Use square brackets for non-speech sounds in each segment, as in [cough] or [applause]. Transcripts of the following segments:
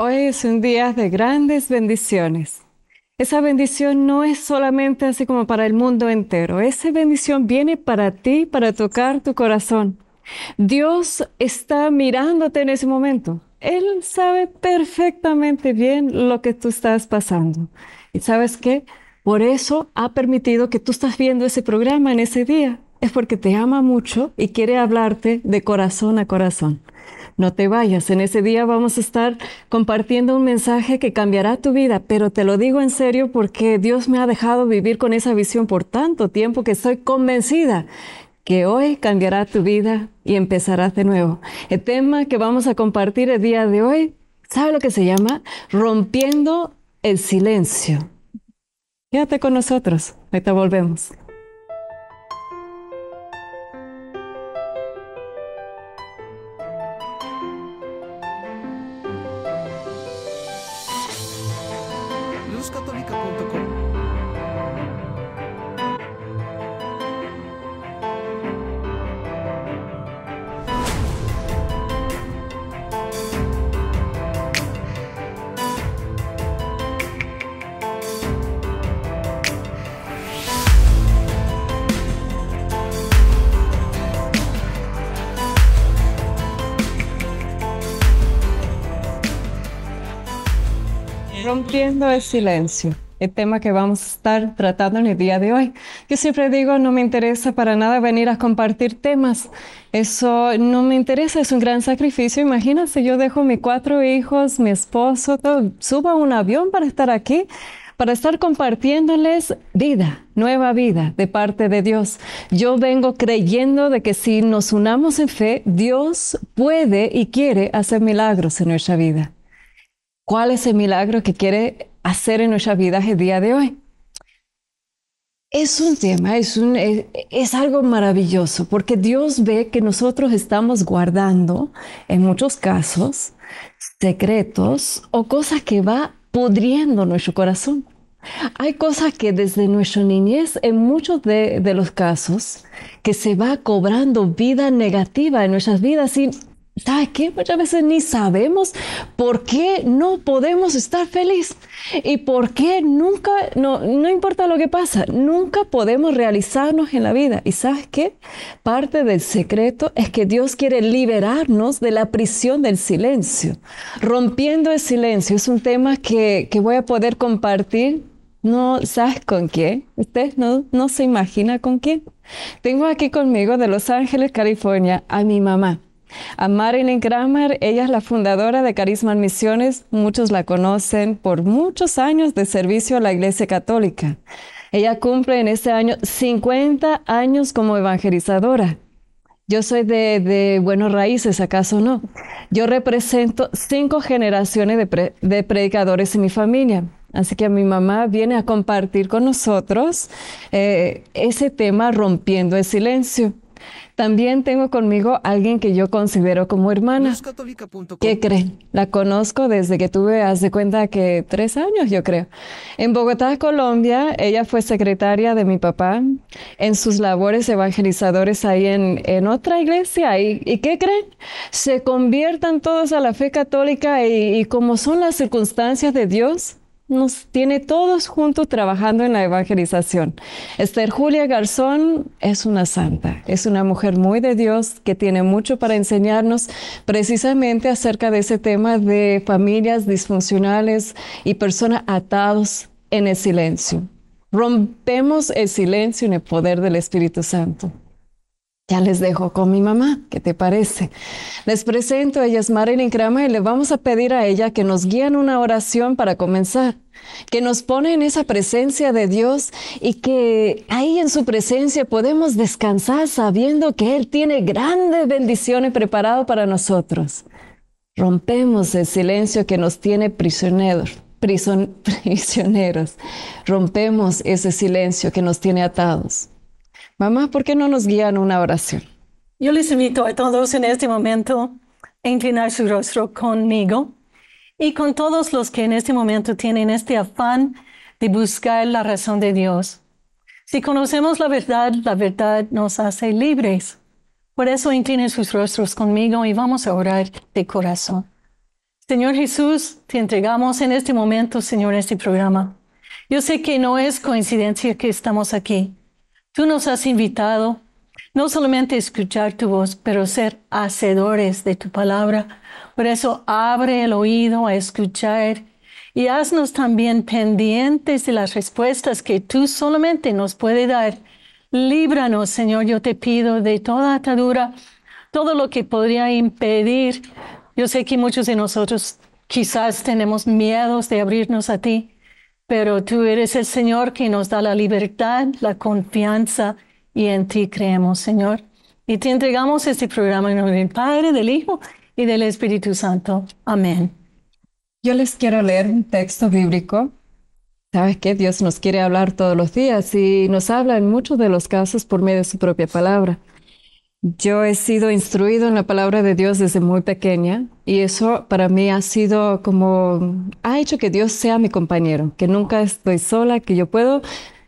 Hoy es un día de grandes bendiciones. Esa bendición no es solamente así como para el mundo entero. Esa bendición viene para ti, para tocar tu corazón. Dios está mirándote en ese momento. Él sabe perfectamente bien lo que tú estás pasando. ¿Y sabes qué? Por eso ha permitido que tú estás viendo ese programa en ese día. Es porque te ama mucho y quiere hablarte de corazón a corazón. No te vayas, en ese día vamos a estar compartiendo un mensaje que cambiará tu vida, pero te lo digo en serio porque Dios me ha dejado vivir con esa visión por tanto tiempo que estoy convencida que hoy cambiará tu vida y empezarás de nuevo. El tema que vamos a compartir el día de hoy, ¿sabe lo que se llama? Rompiendo el silencio. Quédate con nosotros, ahorita volvemos. silencio, el tema que vamos a estar tratando en el día de hoy. Yo siempre digo, no me interesa para nada venir a compartir temas. Eso no me interesa, es un gran sacrificio. Imagínense, yo dejo mis cuatro hijos, mi esposo, subo a un avión para estar aquí para estar compartiéndoles vida, nueva vida de parte de Dios. Yo vengo creyendo de que si nos unamos en fe, Dios puede y quiere hacer milagros en nuestra vida. ¿Cuál es el milagro que quiere hacer en nuestras vidas el día de hoy. Es un tema, es, un, es, algo maravilloso, porque Dios ve que nosotros estamos guardando, en muchos casos, secretos o cosas que va pudriendo nuestro corazón. Hay cosas que desde nuestra niñez, en muchos de, de los casos, que se va cobrando vida negativa en nuestras vidas y ¿Sabes qué? Muchas veces ni sabemos por qué no podemos estar felices. y por qué nunca, no, importa lo que pasa, nunca podemos realizarnos en la vida. ¿Y sabes qué? Parte del secreto es que Dios quiere liberarnos de la prisión del silencio. Rompiendo el silencio es un tema que, voy a poder compartir no, ¿sabes con quién? Usted no, no se imagina con quién. Tengo aquí conmigo de Los Ángeles, California, a mi mamá. A Marilyn Kramer, ella es la fundadora de Carisma en Misiones, muchos la conocen por muchos años de servicio a la Iglesia Católica. Ella cumple en este año 50 años como evangelizadora. Yo soy de, buenos raíces, ¿acaso no? Yo represento cinco generaciones de, predicadores en mi familia. Así que mi mamá viene a compartir con nosotros eh, ese tema rompiendo el silencio. También tengo conmigo alguien que yo considero como hermana. ¿Qué creen? La conozco desde que tuve, hace cuenta que tres años, yo creo. En Bogotá, Colombia, ella fue secretaria de mi papá en sus labores evangelizadores ahí en, en otra iglesia. ¿Y, qué creen? Se conviertan todos a la fe católica y, y como son las circunstancias de Dios, nos tiene todos juntos trabajando en la evangelización. Esther Julia Garzón es una santa, es una mujer muy de Dios que tiene mucho para enseñarnos precisamente acerca de ese tema de familias disfuncionales y personas atados en el silencio. Rompemos el silencio en el poder del Espíritu Santo. Ya les dejo con mi mamá, ¿qué te parece? Les presento, a es Marilyn Kramer y le vamos a pedir a ella que nos guíe en una oración para comenzar, que nos pone en esa presencia de Dios y que ahí en su presencia podemos descansar sabiendo que Él tiene grandes bendiciones preparados para nosotros. Rompemos el silencio que nos tiene prisioneros, [laughs] prisioneros. Rompemos ese silencio que nos tiene atados Mamá, ¿por qué no nos guían una oración? Yo les invito a todos en este momento a inclinar su rostro conmigo y con todos los que en este momento tienen este afán de buscar la razón de Dios. Si conocemos la verdad, la verdad nos hace libres. Por eso inclinen sus rostros conmigo y vamos a orar de corazón. Señor Jesús, te entregamos en este momento, Señor, este programa. Yo sé que no es coincidencia que estamos aquí. Tú nos has invitado no solamente a escuchar tu voz, pero ser hacedores de tu palabra. Por eso abre el oído a escuchar y haznos también pendientes de las respuestas que tú solamente nos puedes dar. Líbranos, Señor, yo te pido, de toda atadura, todo lo que podría impedir. Yo sé que muchos de nosotros quizás tenemos miedos de abrirnos a ti, pero tú eres el Señor que nos da la libertad, la confianza y en ti creemos, Señor. Y te entregamos este programa en nombre del Padre, del Hijo y del Espíritu Santo. Amén. Yo les quiero leer un texto bíblico. Sabes que Dios nos quiere hablar todos los días y nos habla en muchos de los casos por medio de su propia palabra. Yo he sido instruido en la palabra de Dios desde muy pequeña y eso para mí ha sido como, ha hecho que Dios sea mi compañero, que nunca estoy sola, que yo puedo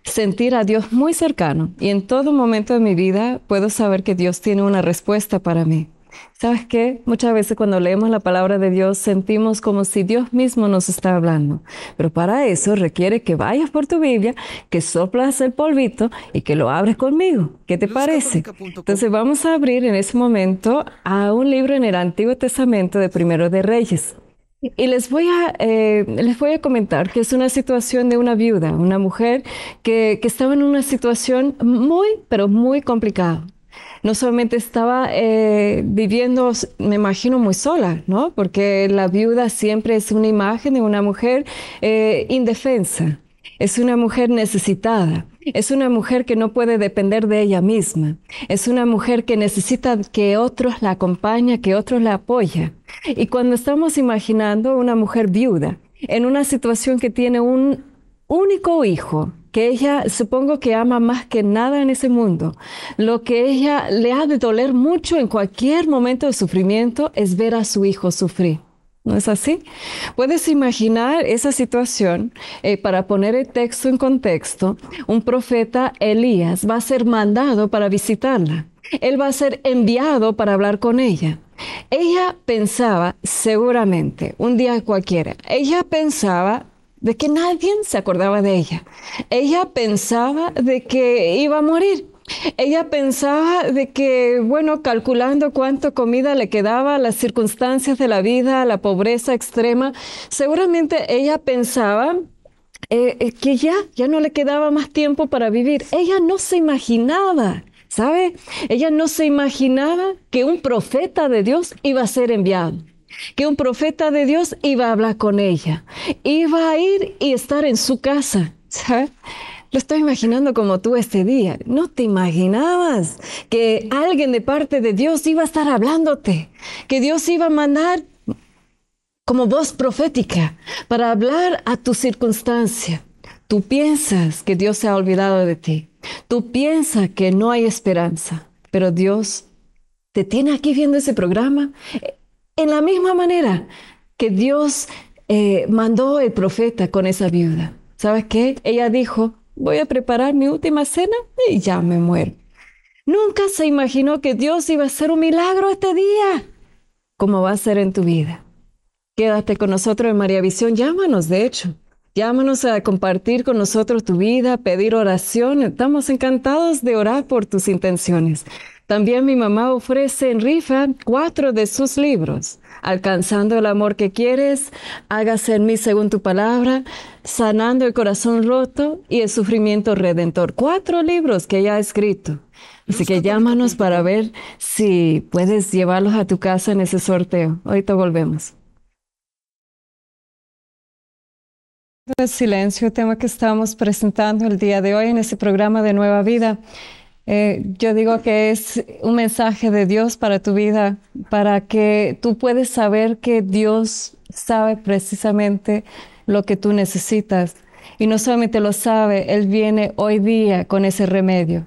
sentir a Dios muy cercano y en todo momento de mi vida puedo saber que Dios tiene una respuesta para mí. ¿Sabes qué? Muchas veces cuando leemos la palabra de Dios sentimos como si Dios mismo nos está hablando. Pero para eso requiere que vayas por tu Biblia, que soplas el polvito y que lo abres conmigo. ¿Qué te parece? Entonces vamos a abrir en ese momento a un libro en el Antiguo Testamento de Primero de Reyes. Y les voy, a, eh, les voy a comentar que es una situación de una viuda, una mujer que, que estaba en una situación muy, pero muy complicada no solamente estaba eh, viviendo, me imagino, muy sola, ¿no? Porque la viuda siempre es una imagen de una mujer eh, indefensa, es una mujer necesitada. Es una mujer que no puede depender de ella misma. Es una mujer que necesita que otros la acompañen, que otros la apoyen. Y cuando estamos imaginando una mujer viuda en una situación que tiene un único hijo, que ella supongo que ama más que nada en ese mundo. Lo que ella le ha de doler mucho en cualquier momento de sufrimiento es ver a su hijo sufrir. ¿No es así? Puedes imaginar esa situación. Eh, para poner el texto en contexto, un profeta Elías va a ser mandado para visitarla. Él va a ser enviado para hablar con ella. Ella pensaba, seguramente, un día cualquiera, ella pensaba de que nadie se acordaba de ella. Ella pensaba de que iba a morir. Ella pensaba de que, bueno, calculando cuánto comida le quedaba, las circunstancias de la vida, la pobreza extrema, seguramente ella pensaba eh, eh, que ya, ya no le quedaba más tiempo para vivir. Ella no se imaginaba ¿sabe? Ella no se imaginaba que un profeta de Dios iba a ser enviado que un profeta de Dios iba a hablar con ella, iba a ir y estar en su casa. Lo estoy imaginando como tú este día. No te imaginabas que alguien de parte de Dios iba a estar hablándote, que Dios iba a mandar como voz profética para hablar a tu circunstancia. Tú piensas que Dios se ha olvidado de ti. Tú piensas que no hay esperanza, pero Dios te tiene aquí viendo ese programa, en la misma manera que Dios eh, mandó el profeta con esa viuda. ¿Sabes qué? Ella dijo, voy a preparar mi última cena y ya me muero. Nunca se imaginó que Dios iba a hacer un milagro este día, como va a ser en tu vida. Quédate con nosotros en María Visión, llámanos de hecho. Llámanos a compartir con nosotros tu vida, pedir oración. Estamos encantados de orar por tus intenciones. También mi mamá ofrece en rifa cuatro de sus libros. Alcanzando el amor que quieres, hágase en mí según tu palabra, sanando el corazón roto y el sufrimiento redentor. Cuatro libros que ella ha escrito. Así que llámanos para ver si puedes llevarlos a tu casa en ese sorteo. Ahorita volvemos. El silencio, tema que estamos presentando el día de hoy en este programa de Nueva Vida. Eh, yo digo que es un mensaje de Dios para tu vida, para que tú puedas saber que Dios sabe precisamente lo que tú necesitas. Y no solamente lo sabe, Él viene hoy día con ese remedio.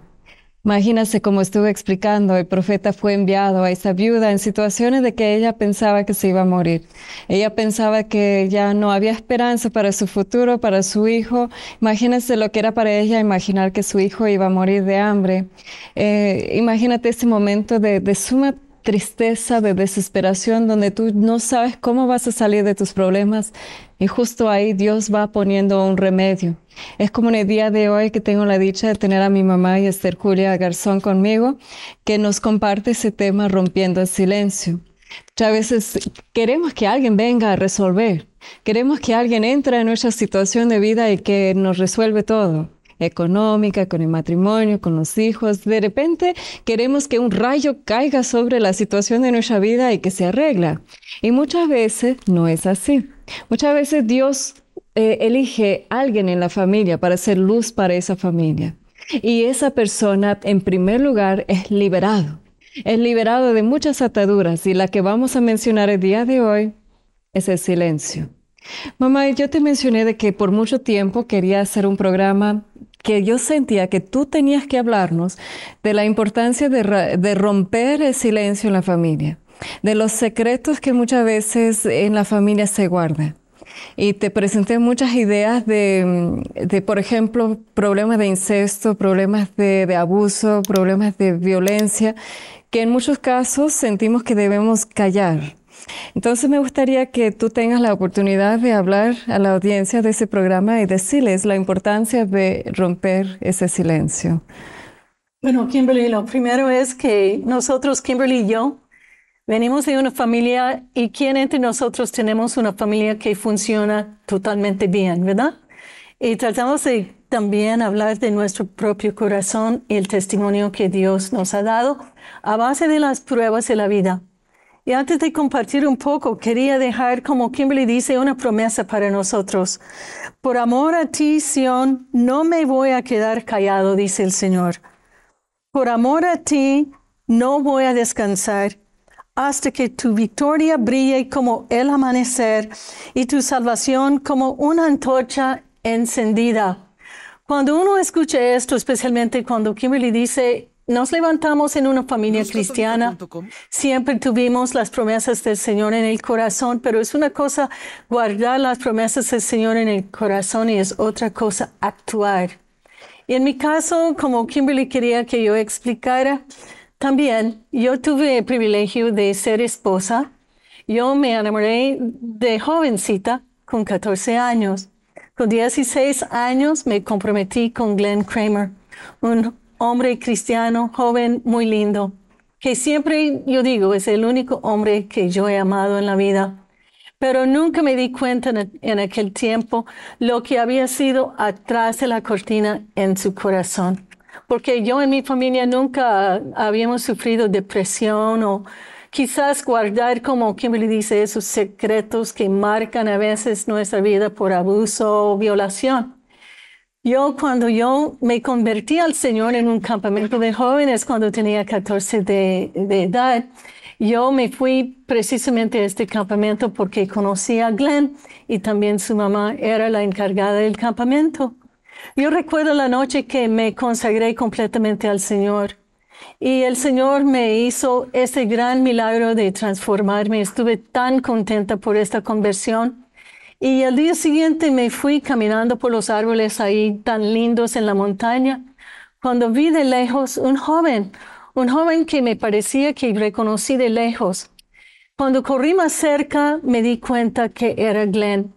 Imagínese como estuve explicando, el profeta fue enviado a esa viuda en situaciones de que ella pensaba que se iba a morir. Ella pensaba que ya no había esperanza para su futuro, para su hijo. Imagínense lo que era para ella imaginar que su hijo iba a morir de hambre. Eh, imagínate ese momento de, de suma tristeza, de desesperación, donde tú no sabes cómo vas a salir de tus problemas. Y justo ahí Dios va poniendo un remedio. Es como en el día de hoy que tengo la dicha de tener a mi mamá y a Esther Julia Garzón conmigo, que nos comparte ese tema rompiendo el silencio. Muchas veces queremos que alguien venga a resolver, queremos que alguien entre en nuestra situación de vida y que nos resuelve todo económica, con el matrimonio, con los hijos. De repente queremos que un rayo caiga sobre la situación de nuestra vida y que se arregla. Y muchas veces no es así. Muchas veces Dios eh, elige a alguien en la familia para ser luz para esa familia. Y esa persona, en primer lugar, es liberado. Es liberado de muchas ataduras y la que vamos a mencionar el día de hoy es el silencio. Mamá, yo te mencioné de que por mucho tiempo quería hacer un programa que yo sentía que tú tenías que hablarnos de la importancia de, romper el silencio en la familia, de los secretos que muchas veces en la familia se guardan y te presenté muchas ideas de, por ejemplo, problemas de incesto, problemas de, abuso, problemas de violencia, que en muchos casos sentimos que debemos callar. Entonces me gustaría que tú tengas la oportunidad de hablar a la audiencia de ese programa y decirles la importancia de romper ese silencio. Bueno, Kimberly, lo primero es que nosotros, Kimberly y yo, venimos de una familia y quién entre nosotros tenemos una familia que funciona totalmente bien, ¿verdad? Y tratamos de también hablar de nuestro propio corazón y el testimonio que Dios nos ha dado a base de las pruebas de la vida. Y antes de compartir un poco, quería dejar, como Kimberly dice, una promesa para nosotros. Por amor a ti, Sión, no me voy a quedar callado, dice el Señor. Por amor a ti, no voy a descansar hasta que tu victoria brille como el amanecer y tu salvación como una antorcha encendida. Cuando uno escucha esto, especialmente cuando Kimberly dice, nos levantamos en una familia cristiana, siempre tuvimos las promesas del Señor en el corazón, pero es una cosa guardar las promesas del Señor en el corazón y es otra cosa actuar. Y en mi caso, como Kimberly quería que yo explicara, también yo tuve el privilegio de ser esposa. Yo me enamoré de jovencita, con 14 años. Con 16 años me comprometí con Glenn Kramer, un hombre cristiano, joven, muy lindo, que siempre yo digo es el único hombre que yo he amado en la vida. Pero nunca me di cuenta en, aquel tiempo lo que había sido atrás de la cortina en su corazón. Porque yo en mi familia nunca habíamos sufrido depresión o quizás guardar, como Kimberly dice, esos secretos que marcan a veces nuestra vida por abuso o violación. Yo cuando yo me convertí al Señor en un campamento de jóvenes cuando tenía 14 de, edad, yo me fui precisamente a este campamento porque conocí a Glenn y también su mamá era la encargada del campamento. Yo recuerdo la noche que me consagré completamente al Señor y el Señor me hizo ese gran milagro de transformarme. Estuve tan contenta por esta conversión y al día siguiente me fui caminando por los árboles ahí tan lindos en la montaña, cuando vi de lejos un joven, un joven que me parecía que reconocí de lejos. Cuando corrí más cerca me di cuenta que era Glenn.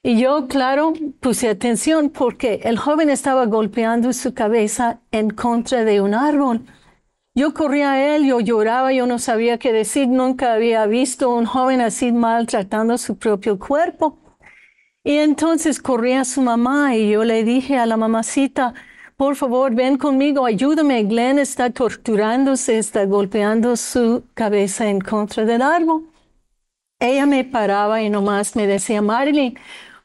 Y yo, claro, puse atención porque el joven estaba golpeando su cabeza en contra de un árbol. Yo corría a él, yo lloraba, yo no sabía qué decir, nunca había visto un joven así maltratando su propio cuerpo. Y entonces corrí a su mamá y yo le dije a la mamacita, por favor, ven conmigo, ayúdame, Glenn está torturándose, está golpeando su cabeza en contra del árbol. Ella me paraba y nomás me decía, Marilyn,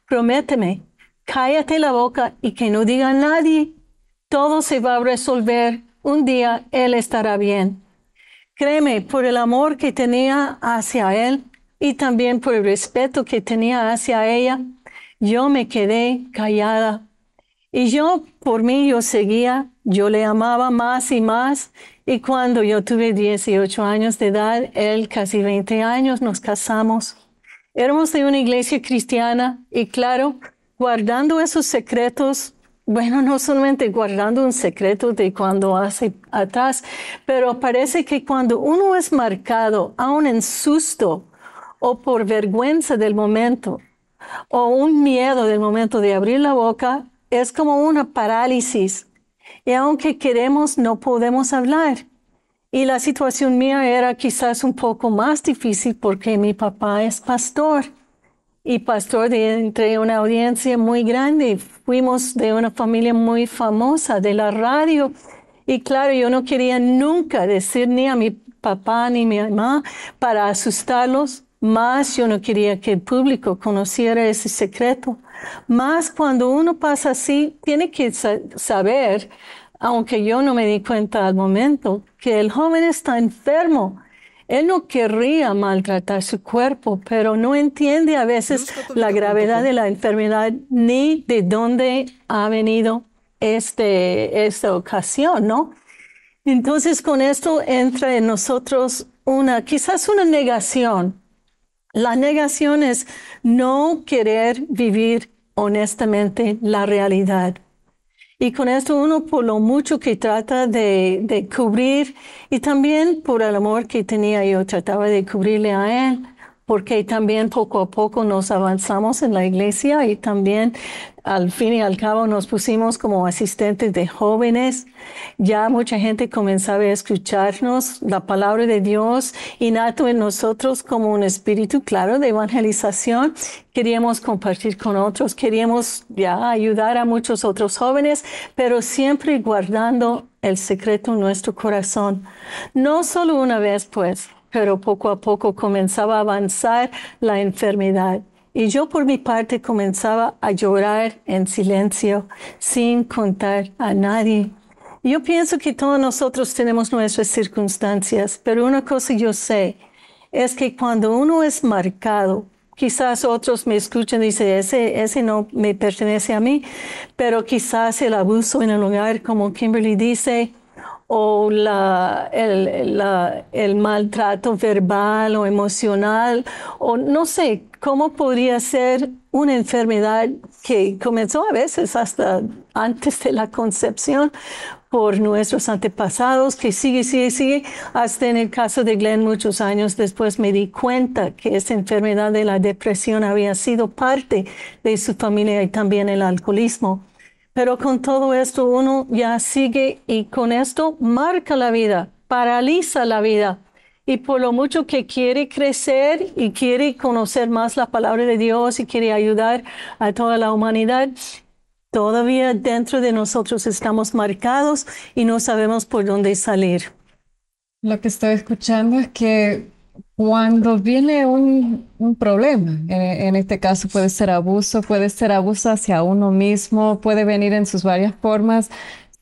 prométeme, cállate la boca y que no diga nadie, todo se va a resolver un día él estará bien. Créeme, por el amor que tenía hacia él y también por el respeto que tenía hacia ella, yo me quedé callada. Y yo, por mí, yo seguía, yo le amaba más y más. Y cuando yo tuve 18 años de edad, él casi 20 años, nos casamos. Éramos de una iglesia cristiana y claro, guardando esos secretos bueno, no solamente guardando un secreto de cuando hace atrás, pero parece que cuando uno es marcado, a en susto o por vergüenza del momento, o un miedo del momento de abrir la boca, es como una parálisis. Y aunque queremos, no podemos hablar. Y la situación mía era quizás un poco más difícil porque mi papá es pastor y pastor de entre una audiencia muy grande. Fuimos de una familia muy famosa de la radio. Y claro, yo no quería nunca decir ni a mi papá ni a mi mamá para asustarlos, más yo no quería que el público conociera ese secreto. Más cuando uno pasa así, tiene que saber, aunque yo no me di cuenta al momento, que el joven está enfermo él no querría maltratar su cuerpo, pero no entiende a veces la gravedad de la enfermedad ni de dónde ha venido este, esta ocasión, ¿no? Entonces con esto entra en nosotros una, quizás una negación. La negación es no querer vivir honestamente la realidad. Y con esto uno por lo mucho que trata de, cubrir y también por el amor que tenía yo, trataba de cubrirle a él porque también poco a poco nos avanzamos en la iglesia y también al fin y al cabo nos pusimos como asistentes de jóvenes. Ya mucha gente comenzaba a escucharnos la palabra de Dios y nato en nosotros como un espíritu claro de evangelización. Queríamos compartir con otros, queríamos ya ayudar a muchos otros jóvenes, pero siempre guardando el secreto en nuestro corazón. No solo una vez, pues, pero poco a poco comenzaba a avanzar la enfermedad. Y yo por mi parte comenzaba a llorar en silencio, sin contar a nadie. Yo pienso que todos nosotros tenemos nuestras circunstancias, pero una cosa yo sé es que cuando uno es marcado, quizás otros me escuchan y dicen, ese, ese no me pertenece a mí, pero quizás el abuso en el hogar, como Kimberly dice, o la, el, maltrato verbal o emocional, o no sé, cómo podría ser una enfermedad que comenzó a veces hasta antes de la concepción por nuestros antepasados, que sigue, sigue, sigue. Hasta en el caso de Glenn, muchos años después me di cuenta que esa enfermedad de la depresión había sido parte de su familia y también el alcoholismo. Pero con todo esto uno ya sigue y con esto marca la vida, paraliza la vida. Y por lo mucho que quiere crecer y quiere conocer más la palabra de Dios y quiere ayudar a toda la humanidad, todavía dentro de nosotros estamos marcados y no sabemos por dónde salir. Lo que estoy escuchando es que cuando viene un, problema, en, este caso puede ser abuso, puede ser abuso hacia uno mismo, puede venir en sus varias formas,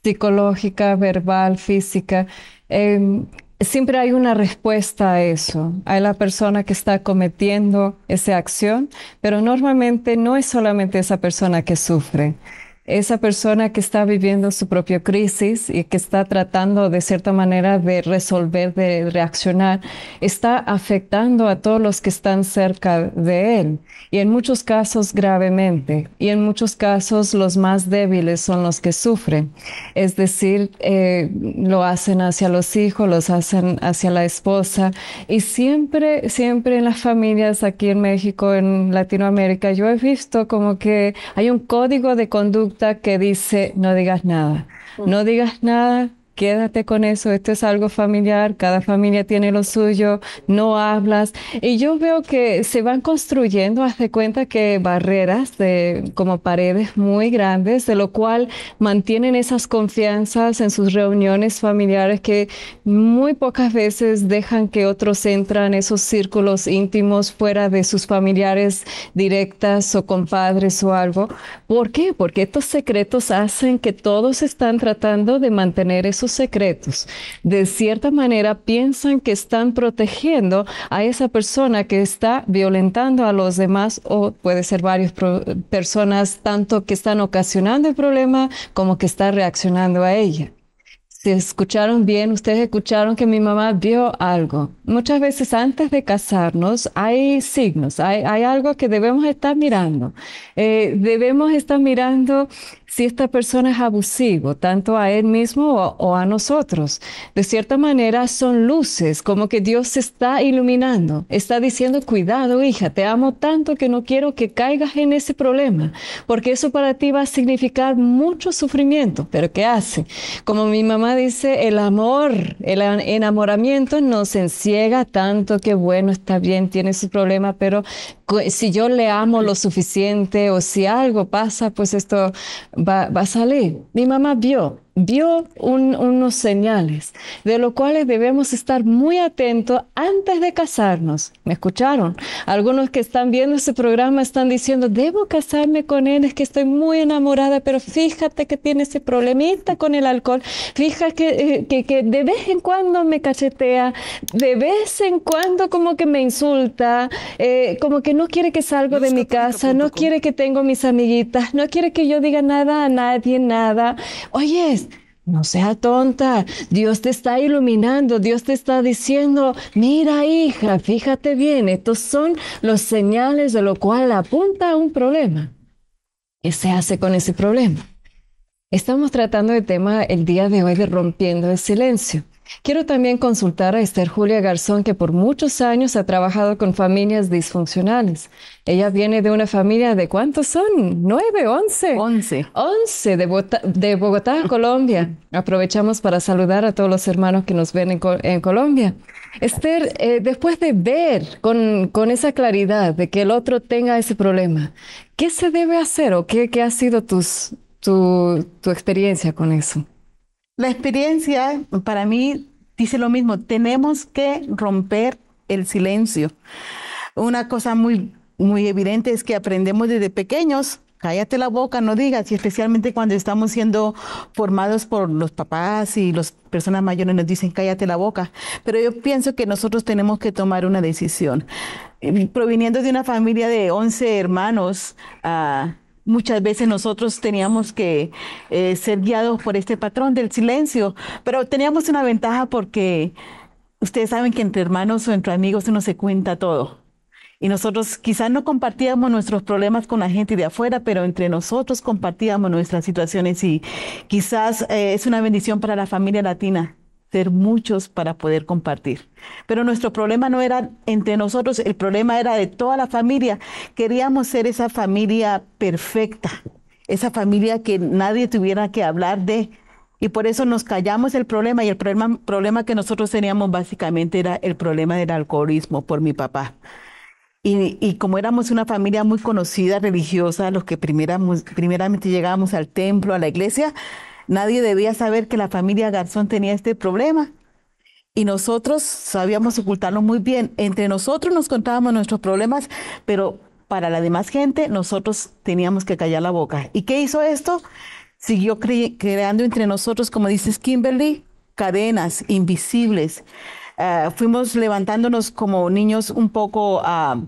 psicológica, verbal, física. Em, siempre hay una respuesta a eso. Hay la persona que está cometiendo esa acción, pero normalmente no es solamente esa persona que sufre esa persona que está viviendo su propia crisis y que está tratando de cierta manera de resolver, de reaccionar, está afectando a todos los que están cerca de él y en muchos casos gravemente y en muchos casos los más débiles son los que sufren. Es decir, eh, lo hacen hacia los hijos, los hacen hacia la esposa y siempre, siempre en las familias aquí en México, en Latinoamérica, yo he visto como que hay un código de conducta que dice no digas nada. No digas nada quédate con eso, esto es algo familiar, cada familia tiene lo suyo, no hablas. Y yo veo que se van construyendo, hace cuenta que barreras de, como paredes muy grandes, de lo cual mantienen esas confianzas en sus reuniones familiares que muy pocas veces dejan que otros entran esos círculos íntimos fuera de sus familiares directas o compadres o algo. ¿Por qué? Porque estos secretos hacen que todos están tratando de mantener eso secretos. De cierta manera piensan que están protegiendo a esa persona que está violentando a los demás o puede ser varias personas, tanto que están ocasionando el problema como que están reaccionando a ella. Si escucharon bien, ustedes escucharon que mi mamá vio algo. Muchas veces antes de casarnos hay signos, hay, algo que debemos estar mirando. Eh, debemos estar mirando si esta persona es abusivo, tanto a él mismo o, a nosotros. De cierta manera son luces, como que Dios se está iluminando, está diciendo, cuidado hija, te amo tanto que no quiero que caigas en ese problema, porque eso para ti va a significar mucho sufrimiento. Pero ¿qué hace? Como mi mamá dice, el amor, el enamoramiento nos enciega tanto que bueno, está bien, tiene su problema, pero si yo le amo lo suficiente o si algo pasa, pues esto va, va a salir. Mi mamá vio vio unos señales, de los cuales debemos estar muy atentos antes de casarnos. ¿Me escucharon? Algunos que están viendo este programa están diciendo, debo casarme con él, es que estoy muy enamorada, pero fíjate que tiene ese problemita con el alcohol, fíjate eh, que, de vez en cuando me cachetea, de vez en cuando como que me insulta, eh, como que no quiere que salgo de mi casa, no quiere que tenga mis amiguitas, no quiere que yo diga nada a nadie, nada. Oye, no sea tonta, Dios te está iluminando, Dios te está diciendo, mira hija, fíjate bien, estos son los señales de lo cual apunta a un problema. ¿Qué se hace con ese problema? Estamos tratando el tema el día de hoy de rompiendo el silencio. Quiero también consultar a Esther Julia Garzón, que por muchos años ha trabajado con familias disfuncionales. Ella viene de una familia de cuántos son? ¿Nueve, once? Once. Once de, Bogotá, [laughs] Colombia. Aprovechamos para saludar a todos los hermanos que nos ven en, Colombia. Esther, eh, después de ver con, esa claridad de que el otro tenga ese problema, ¿qué se debe hacer o qué, qué ha sido tus tu, experiencia con eso? La experiencia para mí dice lo mismo, tenemos que romper el silencio. Una cosa muy, muy evidente es que aprendemos desde pequeños cállate la boca, no digas, y especialmente cuando estamos siendo formados por los papás y las personas mayores nos dicen cállate la boca, pero yo pienso que nosotros tenemos que tomar una decisión. Em, proviniendo de una familia de 11 hermanos, ah, muchas veces nosotros teníamos que eh, ser guiados por este patrón del silencio, pero teníamos una ventaja porque ustedes saben que entre hermanos o entre amigos uno se cuenta todo. Y nosotros quizás no compartíamos nuestros problemas con la gente de afuera, pero entre nosotros compartíamos nuestras situaciones y quizás eh, es una bendición para la familia latina ser muchos para poder compartir. Pero nuestro problema no era entre nosotros, el problema era de toda la familia. Queríamos ser esa familia perfecta, esa familia que nadie tuviera que hablar de. Y por eso nos callamos el problema y el problema, problema que nosotros teníamos básicamente era el problema del alcoholismo por mi papá. Y, y, como éramos una familia muy conocida, religiosa, los que primeramente llegábamos al templo, a la iglesia, Nadie debía saber que la familia Garzón tenía este problema. Y nosotros sabíamos ocultarlo muy bien. Entre nosotros nos contábamos nuestros problemas, pero para la demás gente nosotros teníamos que callar la boca. ¿Y qué hizo esto? Siguió creando entre nosotros, como dices Kimberly, cadenas invisibles. Ah, fuimos levantándonos como niños un poco ah,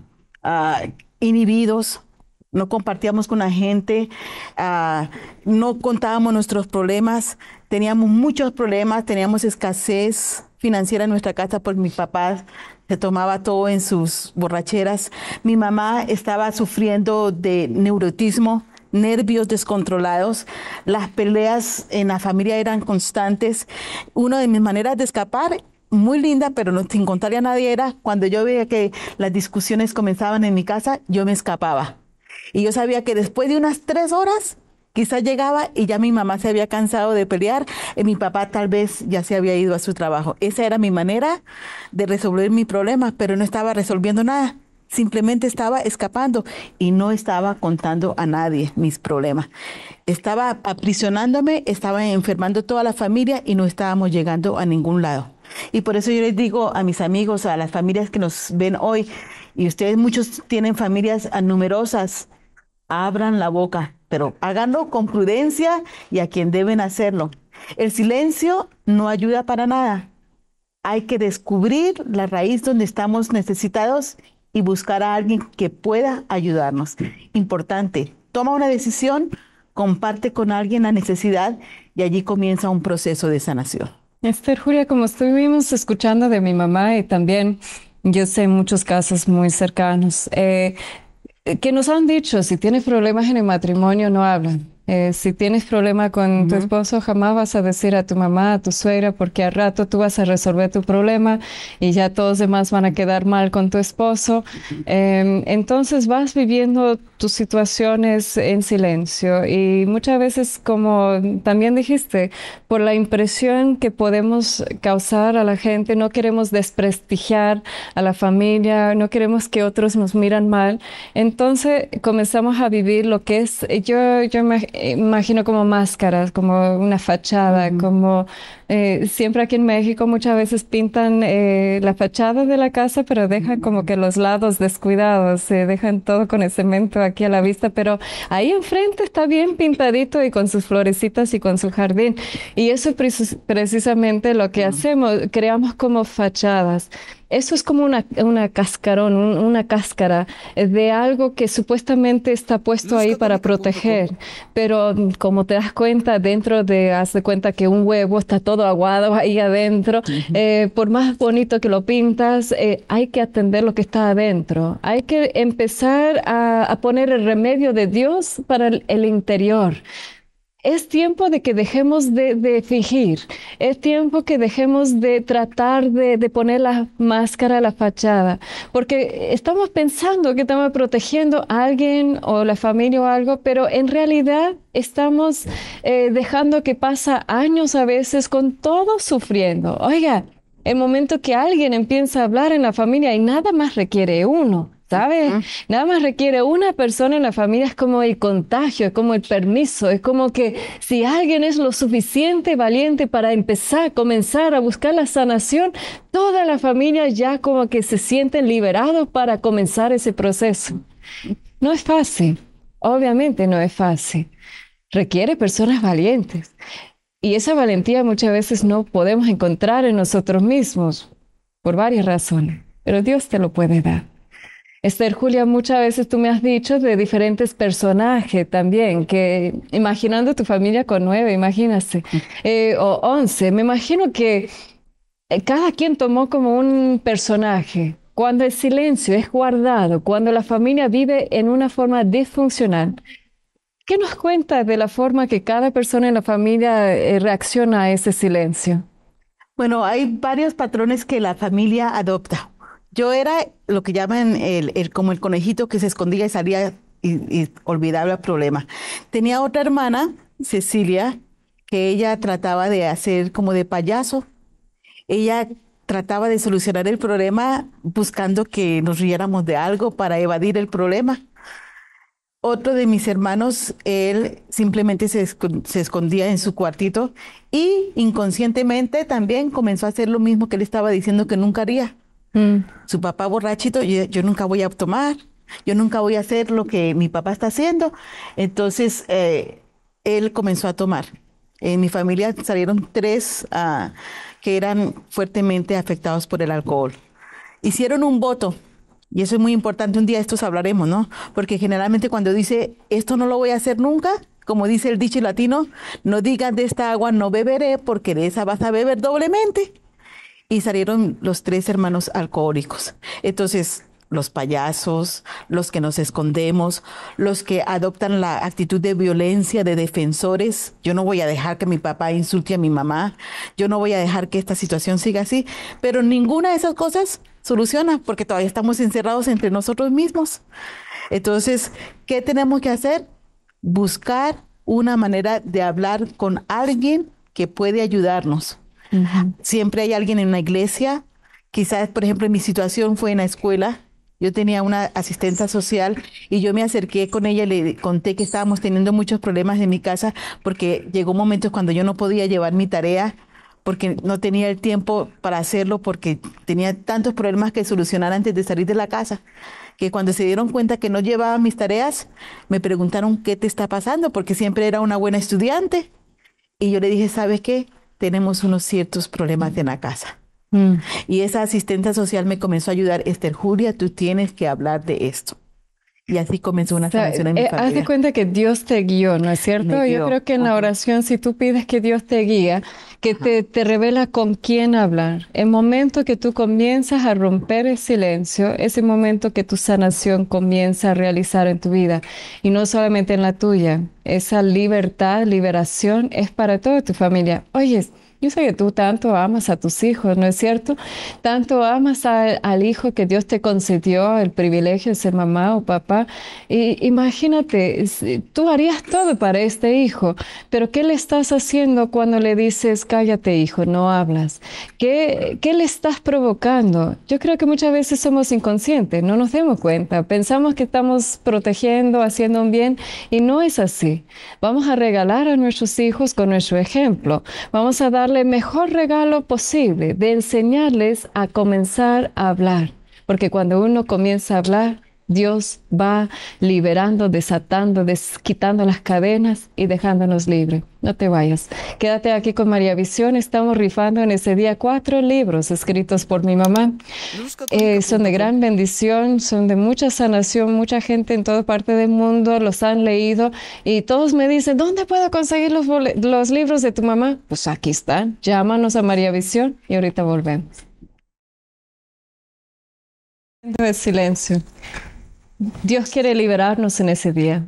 ah, inhibidos, no compartíamos con la gente, ah, no contábamos nuestros problemas, teníamos muchos problemas, teníamos escasez financiera en nuestra casa porque mi papá se tomaba todo en sus borracheras, mi mamá estaba sufriendo de neurotismo, nervios descontrolados, las peleas en la familia eran constantes, una de mis maneras de escapar muy linda, pero no, sin contarle a nadie era cuando yo veía que las discusiones comenzaban en mi casa, yo me escapaba y yo sabía que después de unas tres horas, quizás llegaba y ya mi mamá se había cansado de pelear, y mi papá tal vez ya se había ido a su trabajo. Esa era mi manera de resolver mi problema, pero no estaba resolviendo nada. Simplemente estaba escapando y no estaba contando a nadie mis problemas. Estaba aprisionándome, estaba enfermando toda la familia y no estábamos llegando a ningún lado. Y por eso yo les digo a mis amigos, a las familias que nos ven hoy, y ustedes muchos tienen familias numerosas. Abran la boca, pero háganlo con prudencia y a quien deben hacerlo. El silencio no ayuda para nada. Hay que descubrir la raíz donde estamos necesitados y buscar a alguien que pueda ayudarnos. Importante, toma una decisión, comparte con alguien la necesidad y allí comienza un proceso de sanación. Esther Julia, como estuvimos escuchando de mi mamá y también yo sé muchos casos muy cercanos eh, eh, que nos han dicho, si tienes problemas en el matrimonio, no hablan. Eh, si tienes problema con tu esposo, jamás vas a decir a tu mamá, a tu suegra, porque al rato tú vas a resolver tu problema y ya todos demás van a quedar mal con tu esposo. Em, entonces vas viviendo tus situaciones en silencio y muchas veces, como también dijiste, por la impresión que podemos causar a la gente, no queremos desprestigiar a la familia, no queremos que otros nos miran mal. Entonces comenzamos a vivir lo que es, yo, yo me imagino como máscaras, como una fachada, como eh, siempre aquí en México muchas veces pintan eh, la fachada de la casa, pero dejan como que los lados descuidados, se dejan todo con el cemento aquí a la vista, pero ahí enfrente está bien pintadito y con sus florecitas y con su jardín. Y eso es precisamente lo que hacemos, creamos como fachadas. Eso es como una, cascarón, una cáscara de algo que supuestamente está puesto ahí para proteger, pero mm, como te das cuenta, dentro de, hace cuenta que un huevo está todo aguado ahí adentro, eh, por más bonito que lo pintas, eh, hay que atender lo que está adentro, hay que empezar a, poner el remedio de Dios para el interior es tiempo de que dejemos de, fingir, es tiempo que dejemos de tratar de, poner la máscara, a la fachada, porque estamos pensando que estamos protegiendo a alguien o la familia o algo, pero en realidad estamos eh, dejando que pasa años a veces con todo sufriendo. Oiga, el momento que alguien empieza a hablar en la familia y nada más requiere uno. ¿Sabes? Nada más requiere una persona en la familia, es como el contagio, es como el permiso, es como que si alguien es lo suficiente valiente para empezar, comenzar a buscar la sanación, toda la familia ya como que se sienten liberados para comenzar ese proceso. No es fácil, obviamente no es fácil. Requiere personas valientes. Y esa valentía muchas veces no podemos encontrar en nosotros mismos por varias razones, pero Dios te lo puede dar. Esther Julia, muchas veces tú me has dicho de diferentes personajes también, que imaginando tu familia con nueve, imagínate, [laughs] eh, o once, me imagino que eh, cada quien tomó como un personaje. Cuando el silencio es guardado, cuando la familia vive en una forma disfuncional, ¿qué nos cuenta de la forma que cada persona en la familia eh, reacciona a ese silencio? Bueno, hay varios patrones que la familia adopta. Yo era lo que llaman el, como el conejito que se escondía y salía y, olvidaba el problema. Tenía otra hermana, Cecilia, que ella trataba de hacer como de payaso. Ella trataba de solucionar el problema buscando que nos riéramos de algo para evadir el problema. Otro de mis hermanos, él simplemente se, se, escondía en su cuartito y inconscientemente también comenzó a hacer lo mismo que él estaba diciendo que nunca haría. Mm. Su papá borrachito, yo, nunca voy a tomar, yo nunca voy a hacer lo que mi papá está haciendo. Entonces, eh, él comenzó a tomar. En mi familia salieron tres ah, que eran fuertemente afectados por el alcohol. Hicieron un voto y eso es muy importante, un día estos hablaremos, ¿no? Porque generalmente cuando dice, esto no lo voy a hacer nunca, como dice el dicho latino, no digas de esta agua no beberé, porque de esa vas a beber doblemente y salieron los tres hermanos alcohólicos. Entonces, los payasos, los que nos escondemos, los que adoptan la actitud de violencia de defensores. Yo no voy a dejar que mi papá insulte a mi mamá, yo no voy a dejar que esta situación siga así, pero ninguna de esas cosas soluciona porque todavía estamos encerrados entre nosotros mismos. Entonces, ¿qué tenemos que hacer? Buscar una manera de hablar con alguien que puede ayudarnos Siempre hay alguien en la iglesia. Quizás, por ejemplo, mi situación fue en la escuela. Yo tenía una asistente social y yo me acerqué con ella, le conté que estábamos teniendo muchos problemas en mi casa porque llegó momentos cuando yo no podía llevar mi tarea porque no tenía el tiempo para hacerlo porque tenía tantos problemas que solucionar antes de salir de la casa que cuando se dieron cuenta que no llevaba mis tareas, me preguntaron qué te está pasando, porque siempre era una buena estudiante. Y yo le dije, ¿sabes qué? tenemos unos ciertos problemas en la casa. Mm. Y esa asistente social me comenzó a ayudar, Esther Julia, tú tienes que hablar de esto. Y así comenzó una sanación en mi familia. Eh, haz de cuenta que Dios te guió, ¿no es cierto? Yo creo que en la oración, si tú pides que Dios te guía, que te, te, revela con quién hablar. El momento que tú comienzas a romper el silencio, ese momento que tu sanación comienza a realizar en tu vida. Y no solamente en la tuya. Esa libertad, liberación es para toda tu familia. Oyes, yo sé que tú tanto amas a tus hijos, ¿no es cierto? Tanto amas al hijo que Dios te concedió el privilegio de ser mamá o papá. Y imagínate, tú harías todo para este hijo, pero ¿qué le estás haciendo cuando le dices, cállate hijo, no hablas? ¿Qué, qué le estás provocando? Yo creo que muchas veces somos inconscientes, no nos demos cuenta. Pensamos que estamos protegiendo, haciendo un bien, y no es así. Vamos a regalar a nuestros hijos con nuestro ejemplo. Vamos a dar el mejor regalo posible, de enseñarles a comenzar a hablar. Porque cuando uno comienza a hablar, Dios va liberando, desatando, quitando las cadenas y dejándonos libres. No te vayas. Quédate aquí con María Visión. Estamos rifando en ese día cuatro libros escritos por mi mamá. Eh, son de gran bendición, son de mucha sanación. Mucha gente en toda parte del mundo los han leído y todos me dicen, ¿dónde puedo conseguir los, libros de tu mamá? Pues aquí están. Llámanos a María Visión y ahorita volvemos. silencio. Dios quiere liberarnos en ese día.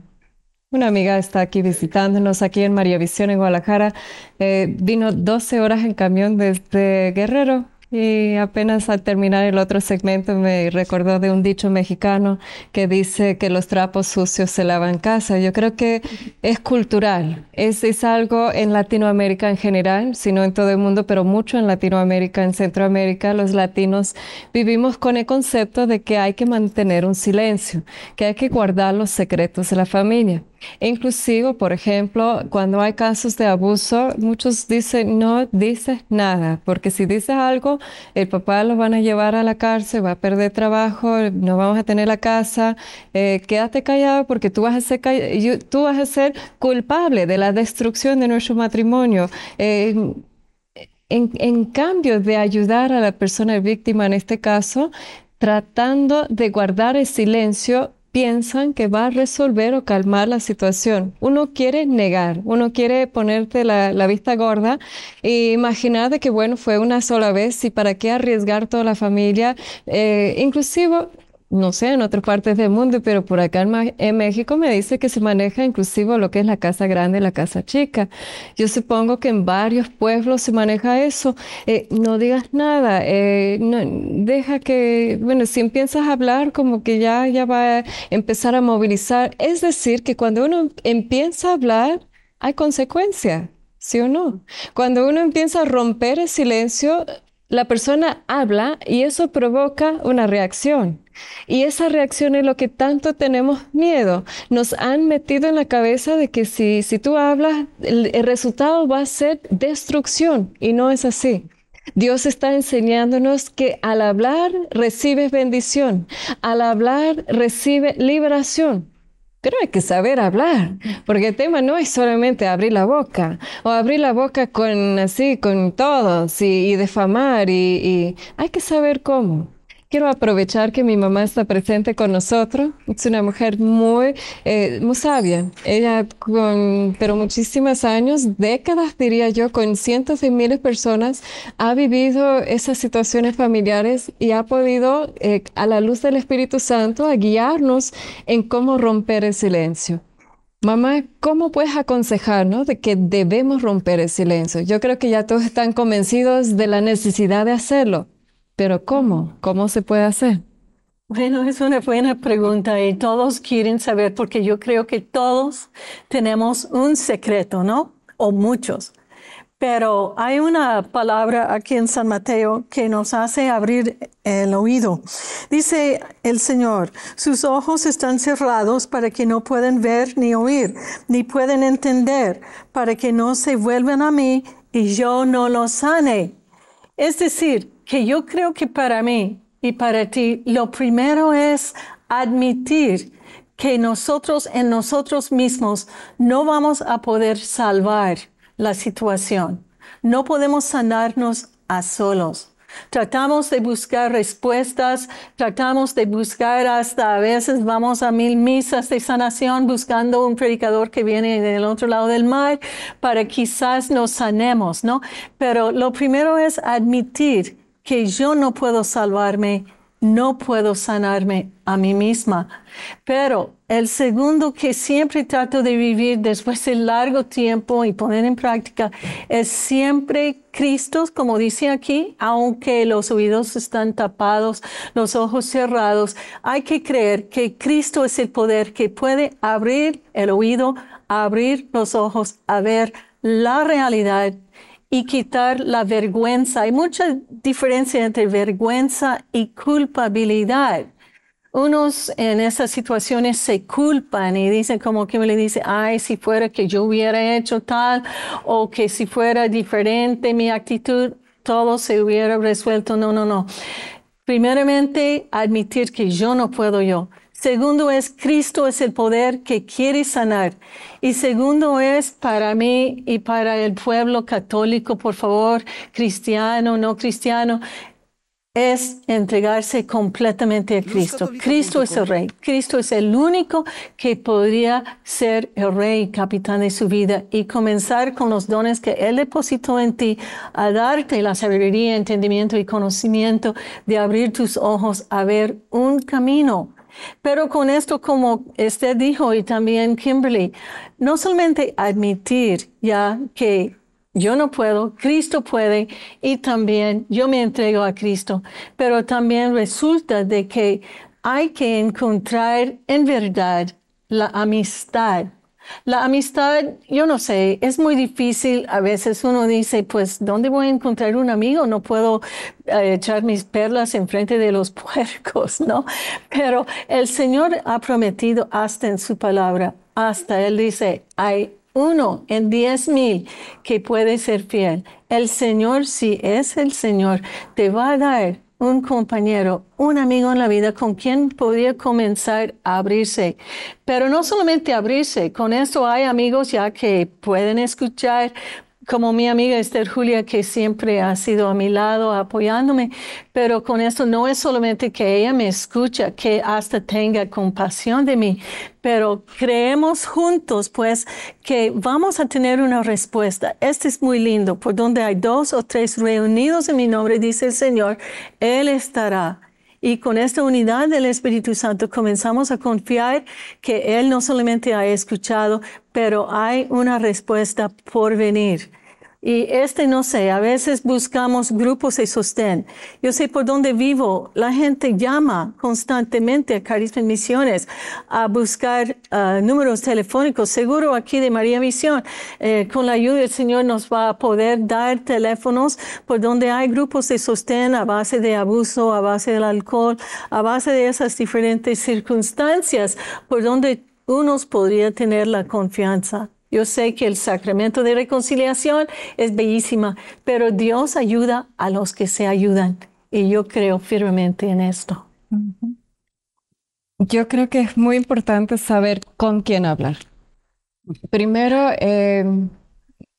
Una amiga está aquí visitándonos aquí en María Visión, en Guadalajara. Eh, vino 12 horas en camión desde Guerrero y apenas al terminar el otro segmento me recordó de un dicho mexicano que dice que los trapos sucios se lavan en casa. Yo creo que es cultural, es, es algo en Latinoamérica en general, sino en todo el mundo, pero mucho en Latinoamérica, en Centroamérica, los latinos vivimos con el concepto de que hay que mantener un silencio, que hay que guardar los secretos de la familia. Inclusivo, por ejemplo, cuando hay casos de abuso, muchos dicen, no dices nada, porque si dices algo, el papá lo van a llevar a la cárcel, va a perder trabajo, no vamos a tener la casa, eh, quédate callado porque tú vas, a ser tú vas a ser culpable de la destrucción de nuestro matrimonio. Em, en, en cambio de ayudar a la persona víctima en este caso, tratando de guardar el silencio, piensan que va a resolver o calmar la situación. Uno quiere negar, uno quiere ponerte la, vista gorda e imaginar de que, bueno, fue una sola vez y para qué arriesgar toda la familia. Eh, inclusive no sé, en otras partes del mundo, pero por acá en, México me dice que se maneja inclusive lo que es la casa grande la casa chica. Yo supongo que en varios pueblos se maneja eso. Eh, no digas nada, eh, deja que, bueno, si empiezas a hablar, como que ya, ya va a empezar a movilizar. Es decir, que cuando uno empieza a hablar, hay consecuencia, ¿Sí o no? Cuando uno empieza a romper el silencio, la persona habla y eso provoca una reacción. Y esa reacción es lo que tanto tenemos miedo. Nos han metido en la cabeza de que si, si tú hablas, el, el resultado va a ser destrucción y no es así. Dios está enseñándonos que al hablar recibes bendición, al hablar recibe liberación. Pero hay que saber hablar, porque el tema no es solamente abrir la boca, o abrir la boca con así, con todos, y, y defamar, y, y hay que saber cómo. Quiero aprovechar que mi mamá está presente con nosotros. Es una mujer muy, eh, muy sabia. Ella con, pero muchísimos años, décadas diría yo, con cientos de miles de personas, ha vivido esas situaciones familiares y ha podido, eh, a la luz del Espíritu Santo, a guiarnos en cómo romper el silencio. Mamá, ¿cómo puedes aconsejarnos de que debemos romper el silencio? Yo creo que ya todos están convencidos de la necesidad de hacerlo, pero ¿cómo? ¿Cómo se puede hacer? Bueno, es una buena pregunta y todos quieren saber porque yo creo que todos tenemos un secreto, ¿no? O muchos. Pero hay una palabra aquí en San Mateo que nos hace abrir el oído. Dice el Señor, sus ojos están cerrados para que no pueden ver ni oír, ni pueden entender, para que no se vuelvan a mí y yo no los sane. Es decir, que yo creo que para mí y para ti, lo primero es admitir que nosotros en nosotros mismos no vamos a poder salvar la situación. No podemos sanarnos a solos. Tratamos de buscar respuestas, tratamos de buscar hasta a veces vamos a mil misas de sanación buscando un predicador que viene del otro lado del mar para quizás nos sanemos, ¿no? Pero lo primero es admitir que yo no puedo salvarme, no puedo sanarme a mí misma. Pero el segundo que siempre trato de vivir después de largo tiempo y poner en práctica es siempre Cristo, como dice aquí, aunque los oídos están tapados, los ojos cerrados, hay que creer que Cristo es el poder que puede abrir el oído, abrir los ojos a ver la realidad y quitar la vergüenza. Hay mucha diferencia entre vergüenza y culpabilidad. Unos en esas situaciones se culpan y dicen como que me le dice, ay, si fuera que yo hubiera hecho tal o que si fuera diferente mi actitud, todo se hubiera resuelto. No, no, no. Primeramente, admitir que yo no puedo yo. Segundo es, Cristo es el poder que quiere sanar. Y segundo es, para mí y para el pueblo católico, por favor, cristiano, no cristiano, es entregarse completamente a Cristo. Cristo es el rey. Cristo es el único que podría ser el rey capitán de su vida y comenzar con los dones que Él depositó en ti a darte la sabiduría, entendimiento y conocimiento de abrir tus ojos a ver un camino pero con esto, como usted dijo y también Kimberly, no solamente admitir ya que yo no puedo, Cristo puede y también yo me entrego a Cristo, pero también resulta de que hay que encontrar en verdad la amistad la amistad, yo no sé, es muy difícil. A veces uno dice, pues, ¿dónde voy a encontrar un amigo? No puedo eh, echar mis perlas en enfrente de los [laughs] puercos, ¿no? Pero el Señor ha prometido hasta en su palabra, hasta Él dice, hay uno en diez mil que puede ser fiel. El Señor, si es el Señor, te va a dar un compañero, un amigo en la vida con quien podía comenzar a abrirse. Pero no solamente abrirse, con eso hay amigos ya que pueden escuchar, como mi amiga Esther Julia, que siempre ha sido a mi lado apoyándome, pero con esto no es solamente que ella me escucha, que hasta tenga compasión de mí, pero creemos juntos pues que vamos a tener una respuesta. Este es muy lindo, por donde hay dos o tres reunidos en mi nombre, dice el Señor, Él estará y con esta unidad del Espíritu Santo comenzamos a confiar que Él no solamente ha escuchado, pero hay una respuesta por venir y este no sé, a veces buscamos grupos de sostén. Yo sé por dónde vivo, la gente llama constantemente a Carisma Misiones a buscar ah, números telefónicos. Seguro aquí de María Misión, eh, con la ayuda del Señor nos va a poder dar teléfonos por donde hay grupos de sostén a base de abuso, a base del alcohol, a base de esas diferentes circunstancias por donde unos podría tener la confianza. Yo sé que el sacramento de reconciliación es bellísima, pero Dios ayuda a los que se ayudan. Y yo creo firmemente en esto. Yo creo que es muy importante saber con quién hablar. Primero, eh,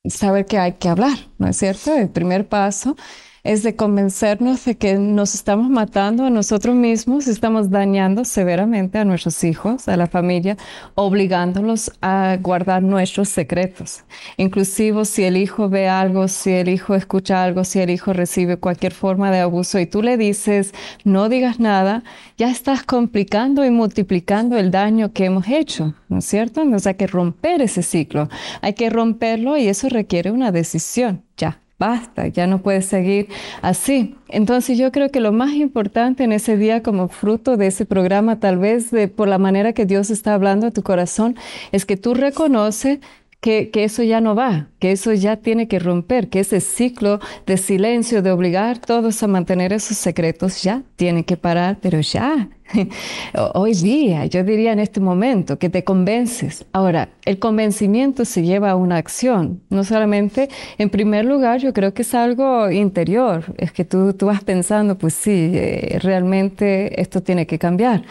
saber que hay que hablar, ¿no es cierto? El primer paso es de convencernos de que nos estamos matando a nosotros mismos, estamos dañando severamente a nuestros hijos, a la familia, obligándolos a guardar nuestros secretos. Inclusive si el hijo ve algo, si el hijo escucha algo, si el hijo recibe cualquier forma de abuso y tú le dices, no digas nada, ya estás complicando y multiplicando el daño que hemos hecho, ¿no es cierto? Entonces hay que romper ese ciclo, hay que romperlo y eso requiere una decisión ya basta, ya no puedes seguir así. Entonces yo creo que lo más importante en ese día como fruto de ese programa, tal vez de, por la manera que Dios está hablando a tu corazón, es que tú reconoces que, que, eso ya no va, que eso ya tiene que romper, que ese ciclo de silencio, de obligar todos a mantener esos secretos, ya tiene que parar, pero ya, [laughs] Hoy día, yo diría en este momento, que te convences. Ahora, el convencimiento se lleva a una acción, no solamente, en primer lugar, yo creo que es algo interior, es que tú, tú vas pensando, pues sí, eh, realmente esto tiene que cambiar.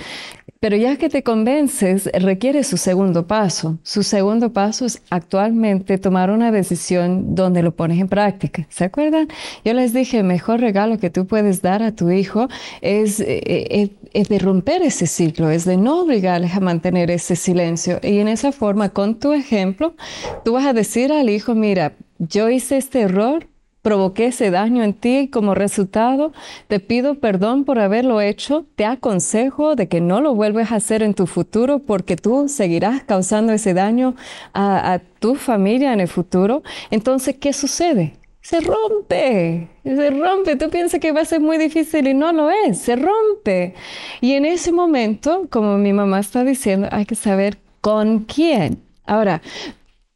Pero ya que te convences, requiere su segundo paso. Su segundo paso es actualmente tomar una decisión donde lo pones en práctica. ¿Se acuerdan? Yo les dije, el mejor regalo que tú puedes dar a tu hijo es, eh, eh, de romper ese ciclo, es de no obligarles a mantener ese silencio. Y en esa forma, con tu ejemplo, tú vas a decir al hijo, mira, yo hice este error, provoqué ese daño en ti y como resultado te pido perdón por haberlo hecho, te aconsejo de que no lo vuelvas a hacer en tu futuro porque tú seguirás causando ese daño a, a tu familia en el futuro. Entonces, ¿qué sucede? Se rompe, se rompe. Tú piensas que va a ser muy difícil y no lo es, se rompe. Y en ese momento, como mi mamá está diciendo, hay que saber con quién. Ahora,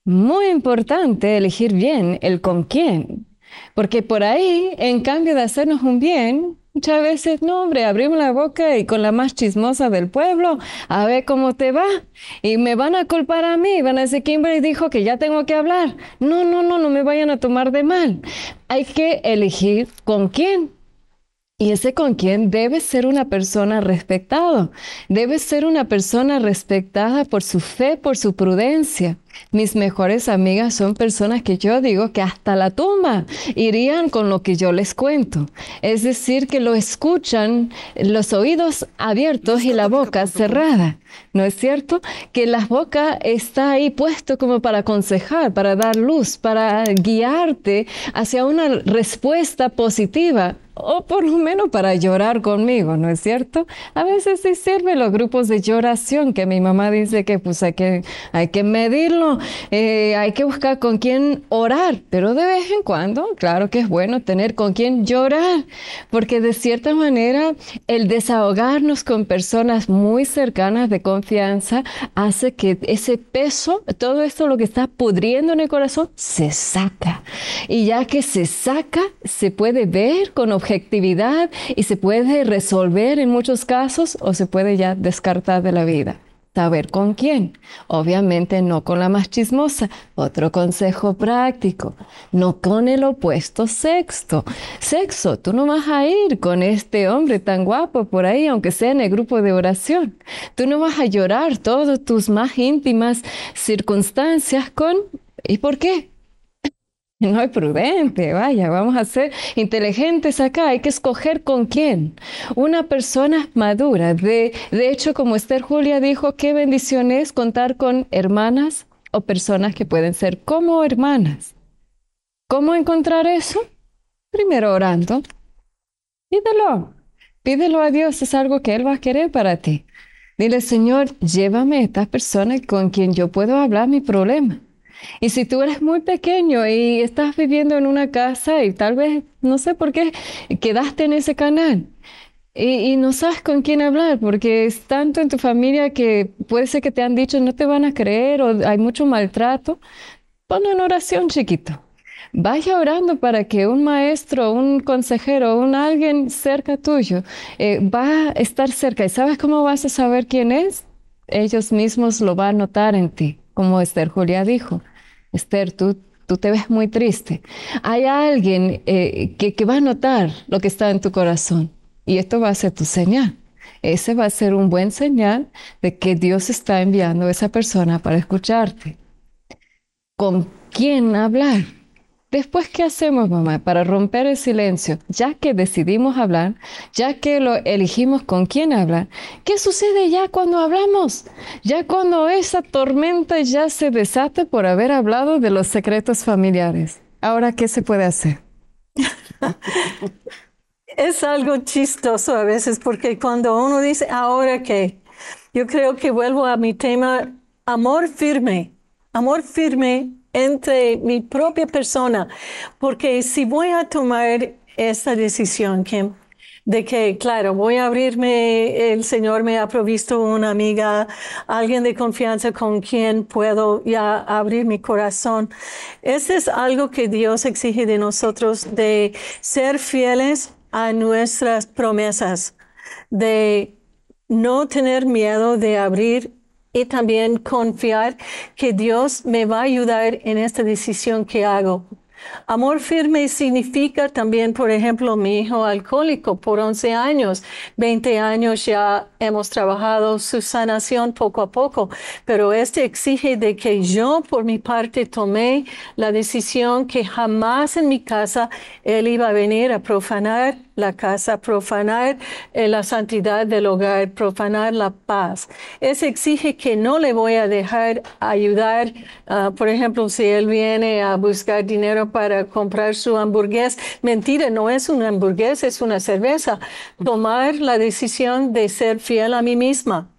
muy importante elegir bien el con quién. Porque por ahí, en cambio de hacernos un bien, muchas veces, no, hombre, abrimos la boca y con la más chismosa del pueblo, a ver cómo te va. Y me van a culpar a mí, van a decir, Kimberly dijo que ya tengo que hablar. No, no, no, no me vayan a tomar de mal. Hay que elegir con quién. Y ese con quién debe ser una persona respetada, debe ser una persona respetada por su fe, por su prudencia. Mis mejores amigas son personas que yo digo que hasta la tumba irían con lo que yo les cuento. Es decir, que lo escuchan los oídos abiertos y la boca cerrada. ¿No es cierto? Que la boca está ahí puesto como para aconsejar, para dar luz, para guiarte hacia una respuesta positiva o por lo menos para llorar conmigo, ¿no es cierto? A veces sí sirven los grupos de lloración que mi mamá dice que pues hay que, hay que medirlo eh, hay que buscar con quién orar, pero de vez en cuando, claro que es bueno tener con quién llorar, porque de cierta manera el desahogarnos con personas muy cercanas de confianza hace que ese peso, todo esto lo que está pudriendo en el corazón, se saca. Y ya que se saca, se puede ver con objetividad y se puede resolver en muchos casos o se puede ya descartar de la vida saber con quién. Obviamente no con la más chismosa. Otro consejo práctico, no con el opuesto sexo. Sexo, tú no vas a ir con este hombre tan guapo por ahí, aunque sea en el grupo de oración. Tú no vas a llorar todas tus más íntimas circunstancias con... ¿Y por qué? [laughs] No es prudente, vaya, vamos a ser inteligentes acá, hay que escoger con quién. Una persona madura. De, de hecho, como Esther Julia dijo, qué bendición es contar con hermanas o personas que pueden ser como hermanas. ¿Cómo encontrar eso? Primero orando. Pídelo. Pídelo a Dios, es algo que Él va a querer para ti. Dile, Señor, llévame a esta persona con quien yo puedo hablar mi problema y si tú eres muy pequeño y estás viviendo en una casa y tal vez, no sé por qué, quedaste en ese canal. Y, no sabes con quién hablar porque es tanto en tu familia que puede ser que te han dicho no te van a creer o hay mucho maltrato. Ponlo en oración, chiquito. Vaya orando para que un maestro, un consejero, un alguien cerca tuyo eh, va a estar cerca. ¿Y sabes cómo vas a saber quién es? Ellos mismos lo van a notar en ti, como Esther Julia dijo. Esther, tú, tú te ves muy triste. Hay alguien eh, que, que va a notar lo que está en tu corazón y esto va a ser tu señal. Ese va a ser un buen señal de que Dios está enviando a esa persona para escucharte. ¿Con quién hablar? Después, ¿qué hacemos, mamá, para romper el silencio? Ya que decidimos hablar, ya que lo elegimos con quién hablar, ¿qué sucede ya cuando hablamos? Ya cuando esa tormenta ya se desata por haber hablado de los secretos familiares. Ahora, ¿qué se puede hacer? [laughs] es algo chistoso a veces porque cuando uno dice, ahora qué, yo creo que vuelvo a mi tema, amor firme. Amor firme entre mi propia persona, porque si voy a tomar esta decisión, Kim, de que, claro, voy a abrirme, el Señor me ha provisto una amiga, alguien de confianza con quien puedo ya abrir mi corazón. Ese es algo que Dios exige de nosotros, de ser fieles a nuestras promesas, de no tener miedo de abrir y también confiar que Dios me va a ayudar en esta decisión que hago. Amor firme significa también, por ejemplo, mi hijo alcohólico por 11 años, 20 años ya hemos trabajado su sanación poco a poco, pero este exige de que yo por mi parte tomé la decisión que jamás en mi casa él iba a venir a profanar la casa, profanar eh, la santidad del hogar, profanar la paz. Eso exige que no le voy a dejar ayudar, ah, por ejemplo, si él viene a buscar dinero para comprar su hamburgués, mentira, no es un hamburgués, es una cerveza. Tomar la decisión de ser fiel a mí misma.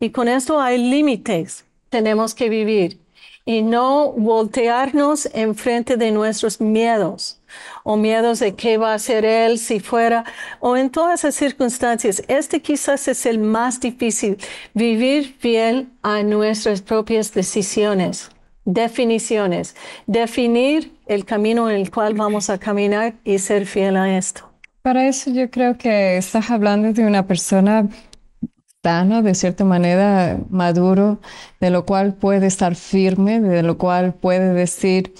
Y con esto hay límites, tenemos que vivir y no voltearnos en frente de nuestros miedos o miedos de qué va a hacer él si fuera, o en todas esas circunstancias. Este quizás es el más difícil, vivir fiel a nuestras propias decisiones, definiciones, definir el camino en el cual vamos a caminar y ser fiel a esto. Para eso yo creo que estás hablando de una persona sano, de cierta manera maduro, de lo cual puede estar firme, de lo cual puede decir,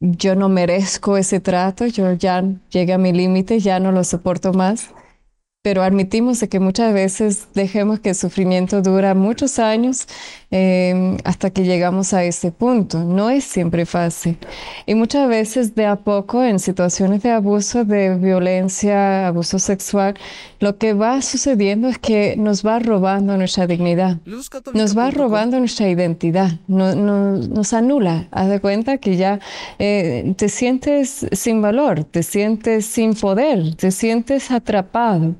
yo no merezco ese trato, yo ya llegué a mi límite, ya no lo soporto más pero admitimos de que muchas veces dejemos que el sufrimiento dura muchos años em, hasta que llegamos a ese punto. No es siempre fácil. Y muchas veces de a poco en situaciones de abuso, de violencia, abuso sexual, lo que va sucediendo es que nos va robando nuestra dignidad, nos va robando nuestra identidad, nos anula. Haz de cuenta que ya eh, te sientes sin valor, te sientes sin poder, te sientes atrapado.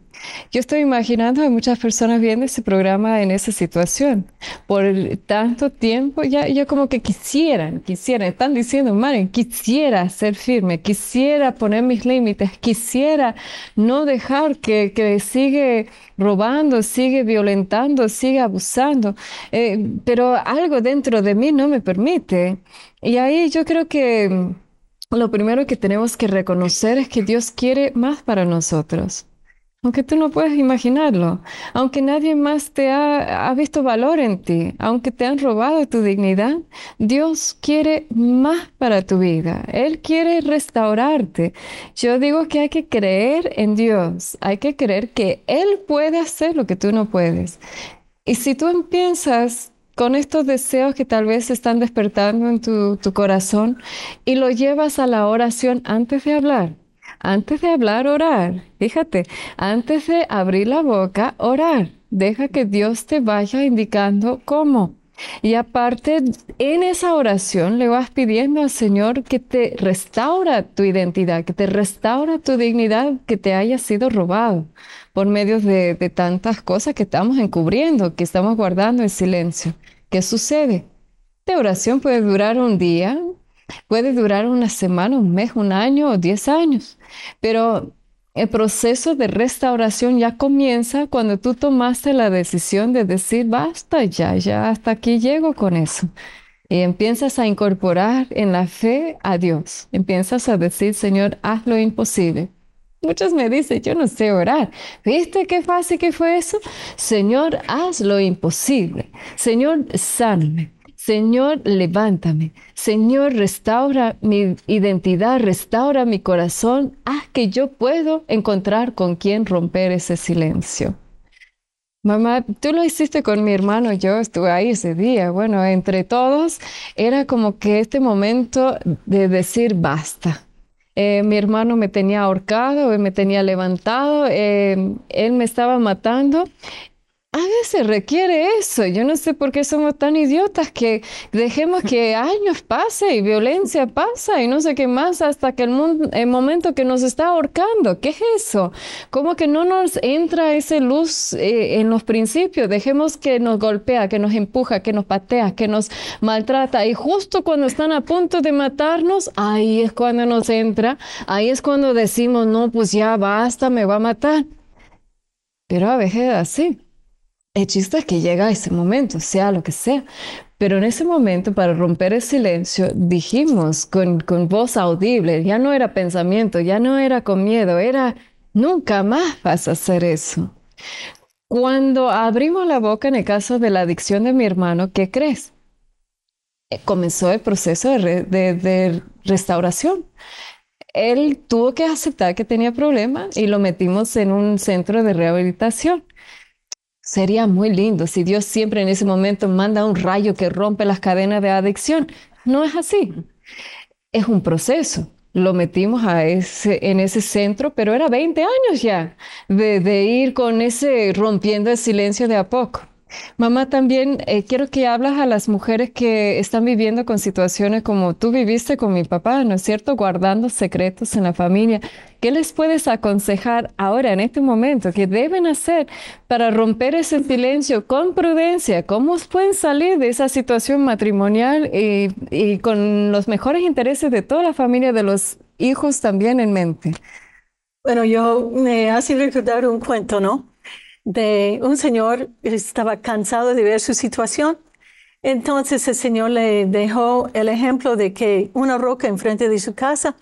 Yo estoy imaginando a muchas personas viendo ese programa en esa situación. Por tanto tiempo, ya, yo como que quisieran, quisieran, están diciendo, Maren, quisiera ser firme, quisiera poner mis límites, quisiera no dejar que, que sigue robando, sigue violentando, sigue abusando, eh, pero algo dentro de mí no me permite. Y ahí yo creo que mm, lo primero que tenemos que reconocer es que Dios quiere más para nosotros aunque tú no puedes imaginarlo, aunque nadie más te ha, visto valor en ti, aunque te han robado tu dignidad, Dios quiere más para tu vida, Él quiere restaurarte. Yo digo que hay que creer en Dios, hay que creer que Él puede hacer lo que tú no puedes. Y si tú empiezas con estos deseos que tal vez se están despertando en tu, tu corazón y lo llevas a la oración antes de hablar, antes de hablar, orar. Fíjate, antes de abrir la boca, orar. Deja que Dios te vaya indicando cómo. Y aparte, en esa oración le vas pidiendo al Señor que te restaura tu identidad, que te restaura tu dignidad que te haya sido robado por medio de, tantas cosas que estamos encubriendo, que estamos guardando en silencio. ¿Qué sucede? Esta oración puede durar un día, Puede durar una semana, un mes, un año o diez años, pero el proceso de restauración ya comienza cuando tú tomaste la decisión de decir, basta, ya, ya, hasta aquí llego con eso. Y empiezas a incorporar en la fe a Dios. Empiezas a decir, Señor, haz lo imposible. Muchos me dicen, yo no sé orar. ¿Viste qué fácil que fue eso? Señor, haz lo imposible. Señor, salme. Señor, levántame. Señor, restaura mi identidad, restaura mi corazón. Haz que yo puedo encontrar con quién romper ese silencio. Mamá, tú lo hiciste con mi hermano, yo estuve ahí ese día. Bueno, entre todos era como que este momento de decir basta. Eh, mi hermano me tenía ahorcado, me tenía levantado, eh, él me estaba matando a veces requiere eso. Yo no sé por qué somos tan idiotas que dejemos que [laughs] años pase y violencia pasa y no sé qué más hasta que el, mundo, el momento que nos está ahorcando. ¿Qué es eso? ¿Cómo que no nos entra esa luz eh, en los principios. Dejemos que nos golpea, que nos empuja, que nos patea, que nos maltrata. Y justo cuando están a punto de matarnos, ahí es cuando nos entra. Ahí es cuando decimos, no, pues ya basta, me va a matar. Pero a veces así el chiste es que llega ese momento, sea lo que sea. Pero en ese momento, para romper el silencio, dijimos con, voz audible, ya no era pensamiento, ya no era con miedo, era, nunca más vas a hacer eso. Cuando abrimos la boca en el caso de la adicción de mi hermano, ¿qué crees? Eh, comenzó el proceso de, de, restauración. Él tuvo que aceptar que tenía problemas y lo metimos en un centro de rehabilitación. Sería muy lindo si Dios siempre en ese momento manda un rayo que rompe las cadenas de adicción. No es así. Es un proceso. Lo metimos a ese, en ese centro, pero era 20 años ya de, de ir con ese rompiendo el silencio de a poco. Mamá, también eh, quiero que hablas a las mujeres que están viviendo con situaciones como tú viviste con mi papá, ¿no es cierto? Guardando secretos en la familia. ¿Qué les puedes aconsejar ahora, en este momento, que deben hacer para romper ese silencio con prudencia? ¿Cómo pueden salir de esa situación matrimonial y, con los mejores intereses de toda la familia, de los hijos también en mente? Bueno, yo me eh, hace recordar un cuento, ¿no? de un señor estaba cansado de ver su situación. Entonces el Señor le dejó el ejemplo de que una roca enfrente de su casa,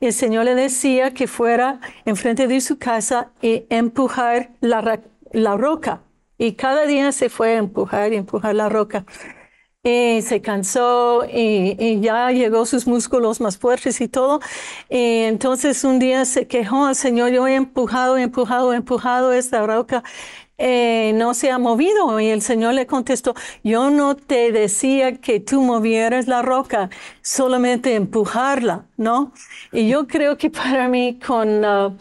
el Señor le decía que fuera enfrente de su casa y empujar la roca. Y cada día se fue a empujar y empujar la roca y eh, se cansó eh, y, ya llegó sus músculos más fuertes y todo. Y eh, entonces un día se quejó al ah, Señor, yo he empujado, empujado, empujado esta roca. no se ha movido y el Señor le contestó, yo no te decía que tú movieras la roca, solamente empujarla, ¿no? Y yo creo que para mí con ah,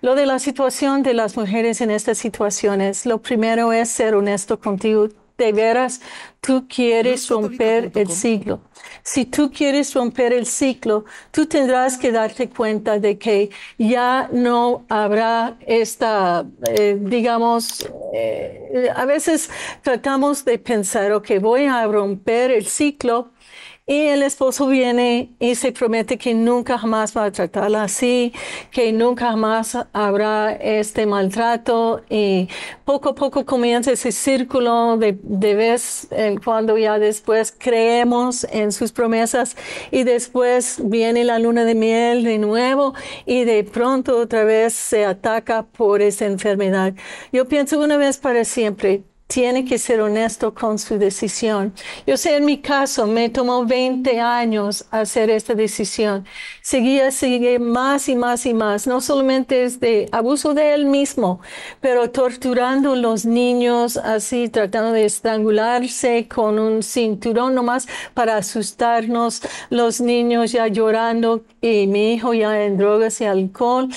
lo de la situación de las mujeres en estas situaciones, lo primero es ser honesto contigo de veras tú quieres romper el ciclo. Si tú quieres romper el ciclo, tú tendrás que darte cuenta de que ya no habrá esta, eh, digamos, eh, a veces tratamos de pensar, ok, voy a romper el ciclo y el esposo viene y se promete que nunca jamás va a tratarla así, que nunca jamás habrá este maltrato. Y poco a poco comienza ese círculo de, de vez en cuando ya después creemos en sus promesas y después viene la luna de miel de nuevo y de pronto otra vez se ataca por esa enfermedad. Yo pienso una vez para siempre, tiene que ser honesto con su decisión. Yo sé, en mi caso, me tomó 20 años hacer esta decisión. Seguía, seguía más y más y más, no solamente es de abuso de él mismo, pero torturando los niños, así tratando de estrangularse con un cinturón nomás para asustarnos, los niños ya llorando y mi hijo ya en drogas y alcohol.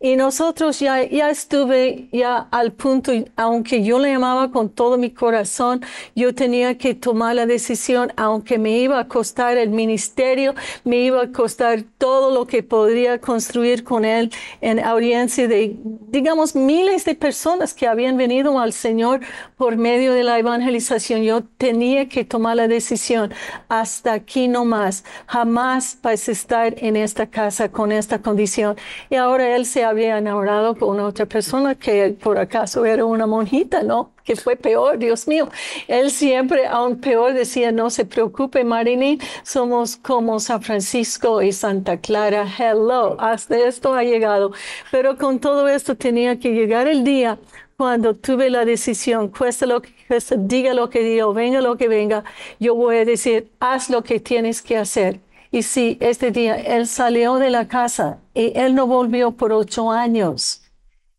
Y nosotros ya, ya estuve ya al punto, aunque yo le amaba con todo mi corazón, yo tenía que tomar la decisión, aunque me iba a costar el ministerio, me iba a costar todo lo que podría construir con él en audiencia de, digamos, miles de personas que habían venido al Señor por medio de la evangelización. Yo tenía que tomar la decisión, hasta aquí no más, jamás vas a estar en esta casa con esta condición. Y ahora él se había enamorado con una otra persona que por acaso era una monjita, ¿no? Que fue peor, Dios mío. Él siempre, aún peor, decía, no se preocupe, Marini, somos como San Francisco y Santa Clara. Hello, hasta esto ha llegado. Pero con todo esto tenía que llegar el día cuando tuve la decisión, cuesta lo que cuesta, diga lo que diga, venga lo que venga, yo voy a decir, haz lo que tienes que hacer y si este día él salió de la casa y él no volvió por ocho años,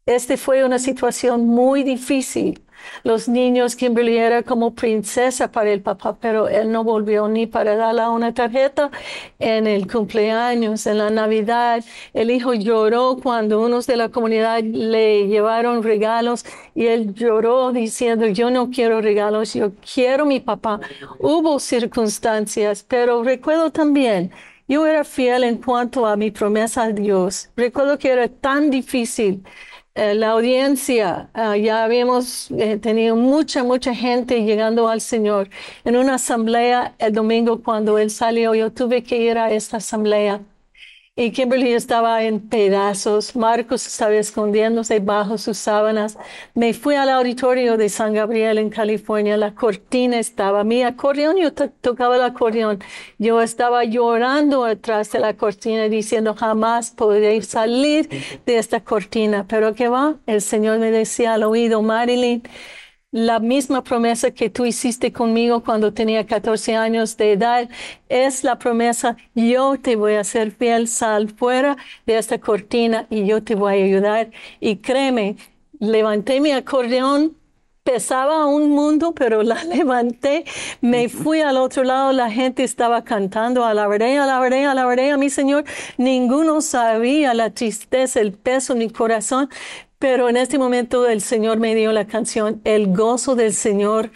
este fue una situación muy difícil los niños, Kimberly era como princesa para el papá, pero él no volvió ni para darle una tarjeta en el cumpleaños, en la Navidad. El hijo lloró cuando unos de la comunidad le llevaron regalos y él lloró diciendo, yo no quiero regalos, yo quiero mi papá. Hubo circunstancias, pero recuerdo también yo era fiel en cuanto a mi promesa a Dios. Recuerdo que era tan difícil eh, la audiencia, ah, ya habíamos eh, tenido mucha, mucha gente llegando al Señor. En una asamblea el domingo cuando Él salió, yo tuve que ir a esta asamblea y Kimberly estaba en pedazos, Marcos estaba escondiéndose bajo sus sábanas. Me fui al auditorio de San Gabriel en California, la cortina estaba, mi acordeón, yo tocaba el acordeón, yo estaba llorando atrás de la cortina diciendo jamás podré salir de esta cortina, pero ¿qué va? El Señor me decía al oído, Marilyn, la misma promesa que tú hiciste conmigo cuando tenía 14 años de edad, es la promesa, yo te voy a ser fiel, sal fuera de esta cortina y yo te voy a ayudar. Y créeme, levanté mi acordeón, pesaba un mundo, pero la [laughs] levanté, me fui al otro lado, la gente estaba cantando, alabaré, alabaré, alabaré a mi Señor. Ninguno sabía la tristeza, el peso en mi corazón, pero en este momento el Señor me dio la canción, El gozo del Señor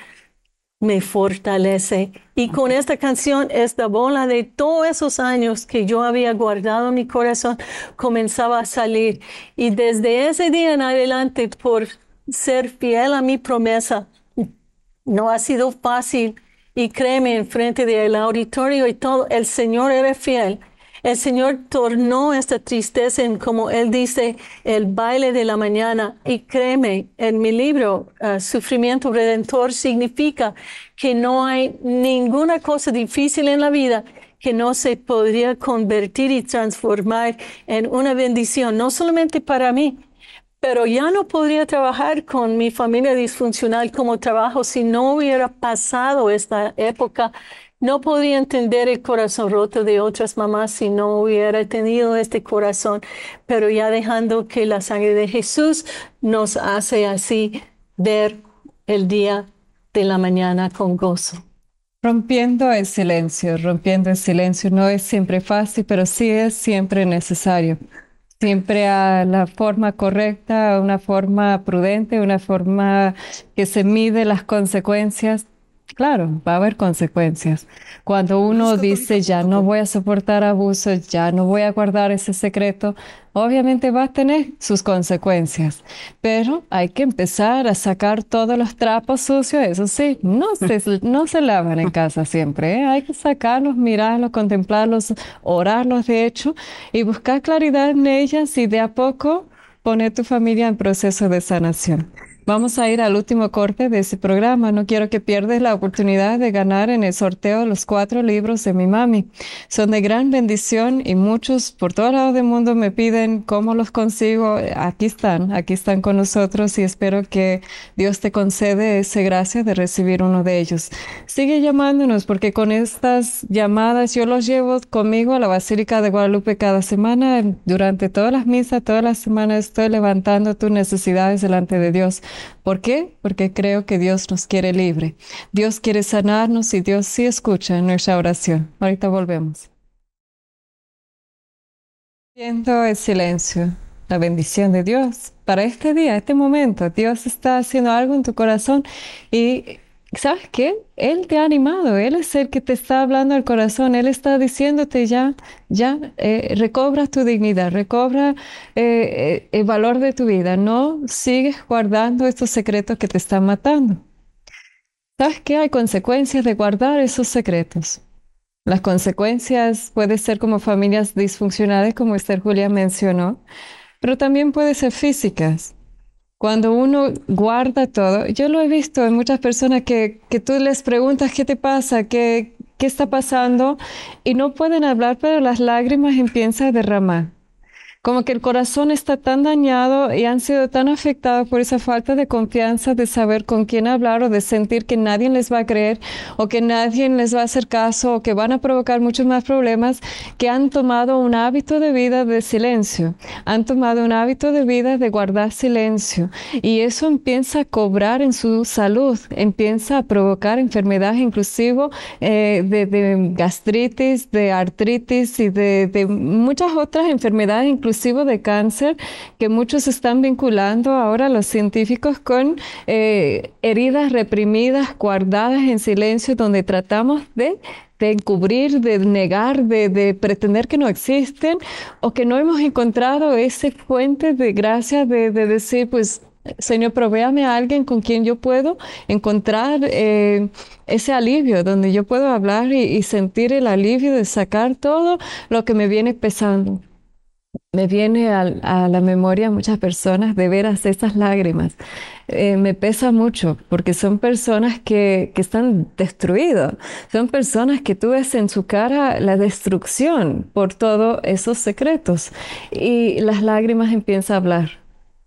me fortalece. Y con esta canción, esta bola de todos esos años que yo había guardado en mi corazón, comenzaba a salir. Y desde ese día en adelante, por ser fiel a mi promesa, no ha sido fácil. Y créeme, en frente del auditorio y todo, el Señor era fiel el Señor tornó esta tristeza en, como Él dice, el baile de la mañana. Y créeme, en mi libro, eh, Sufrimiento Redentor, significa que no hay ninguna cosa difícil en la vida que no se podría convertir y transformar en una bendición, no solamente para mí, pero ya no podría trabajar con mi familia disfuncional como trabajo si no hubiera pasado esta época no podía entender el corazón roto de otras mamás si no hubiera tenido este corazón, pero ya dejando que la sangre de Jesús nos hace así ver el día de la mañana con gozo. Rompiendo el silencio, rompiendo el silencio no es siempre fácil, pero sí es siempre necesario. Siempre a la forma correcta, a una forma prudente, una forma que se mide las consecuencias Claro, va a haber consecuencias. Cuando uno dice, ya no voy a soportar abusos, ya no voy a guardar ese secreto, obviamente va a tener sus consecuencias. Pero hay que empezar a sacar todos los trapos sucios, eso sí, no se, no se lavan en casa siempre. ¿eh? Hay que sacarlos, mirarlos, contemplarlos, orarlos de hecho y buscar claridad en ellas y de a poco poner tu familia en proceso de sanación. Vamos a ir al último corte de ese programa. No quiero que pierdas la oportunidad de ganar en el sorteo los cuatro libros de mi mami. Son de gran bendición y muchos por todo lado del mundo me piden cómo los consigo. Aquí están, aquí están con nosotros y espero que Dios te concede esa gracia de recibir uno de ellos. Sigue llamándonos porque con estas llamadas yo los llevo conmigo a la Basílica de Guadalupe cada semana. Durante todas las misas, todas las semanas estoy levantando tus necesidades delante de Dios. ¿Por qué? Porque creo que Dios nos quiere libre. Dios quiere sanarnos y Dios sí escucha nuestra oración. Ahorita volvemos. Siento el silencio, la bendición de Dios para este día, este momento. Dios está haciendo algo en tu corazón y ¿sabes qué? Él te ha animado, Él es el que te está hablando al corazón, Él está diciéndote ya, ya, eh, recobra tu dignidad, recobra eh, eh, el valor de tu vida, no sigues guardando estos secretos que te están matando. ¿Sabes qué? Hay consecuencias de guardar esos secretos. Las consecuencias pueden ser como familias disfuncionales, como Esther Julia mencionó, pero también pueden ser físicas cuando uno guarda todo, yo lo he visto en muchas personas que, tú les preguntas qué te pasa, qué, qué está pasando, y no pueden hablar, pero las lágrimas empiezan a derramar como que el corazón está tan dañado y han sido tan afectados por esa falta de confianza de saber con quién hablar o de sentir que nadie les va a creer o que nadie les va a hacer caso o que van a provocar muchos más problemas que han tomado un hábito de vida de silencio, han tomado un hábito de vida de guardar silencio y eso empieza a cobrar en su salud, empieza a provocar enfermedades inclusive eh, de, gastritis, de artritis y de, de muchas otras enfermedades inclusive de cáncer que muchos están vinculando ahora los científicos con eh, heridas reprimidas, guardadas en silencio, donde tratamos de de encubrir, de negar, de, pretender que no existen o que no hemos encontrado ese fuente de gracia de, decir, pues, Señor, provéame a alguien con quien yo puedo encontrar eh, ese alivio, donde yo puedo hablar y, y sentir el alivio de sacar todo lo que me viene pesando me viene a, la memoria muchas personas, de veras esas lágrimas, eh, me pesa mucho porque son personas que, que están destruidas, son personas que tú ves en su cara la destrucción por todos esos secretos y las lágrimas empiezan a hablar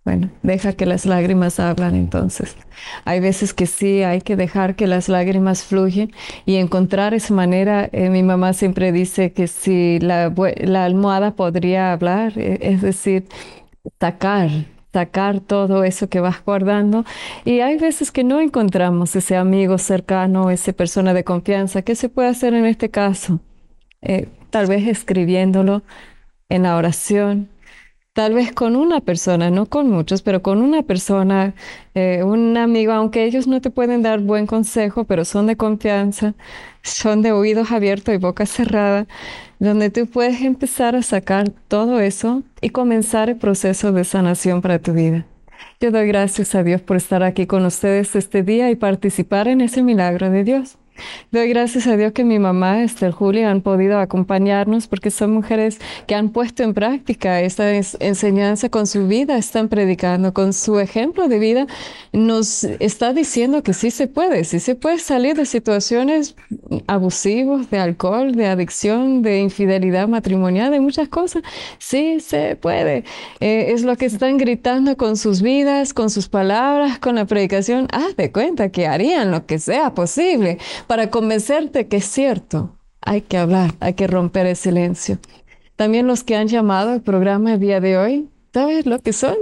bueno, deja que las lágrimas hablan entonces. Hay veces que sí, hay que dejar que las lágrimas fluyen y encontrar esa manera. Eh, mi mamá siempre dice que si la, almohada podría hablar, eh, es decir, sacar, sacar todo eso que vas guardando. Y hay veces que no encontramos ese amigo cercano, esa persona de confianza. ¿Qué se puede hacer en este caso? Eh, tal vez escribiéndolo en la oración, tal vez con una persona, no con muchos, pero con una persona, eh, un amigo, aunque ellos no te pueden dar buen consejo, pero son de confianza, son de oídos abiertos y boca cerrada, donde tú puedes empezar a sacar todo eso y comenzar el proceso de sanación para tu vida. Yo doy gracias a Dios por estar aquí con ustedes este día y participar en ese milagro de Dios. Doy gracias a Dios que mi mamá, Esther Julia, han podido acompañarnos porque son mujeres que han puesto en práctica esta enseñanza con su vida, están predicando, con su ejemplo de vida, nos está diciendo que sí se puede, sí se puede salir de situaciones abusivas, de alcohol, de adicción, de infidelidad matrimonial, de muchas cosas. Sí se puede. Eh, es lo que están gritando con sus vidas, con sus palabras, con la predicación. Haz ah, de cuenta que harían lo que sea posible para convencerte que es cierto, hay que hablar, hay que romper el silencio. También los que han llamado al programa el día de hoy, ¿sabes lo que son?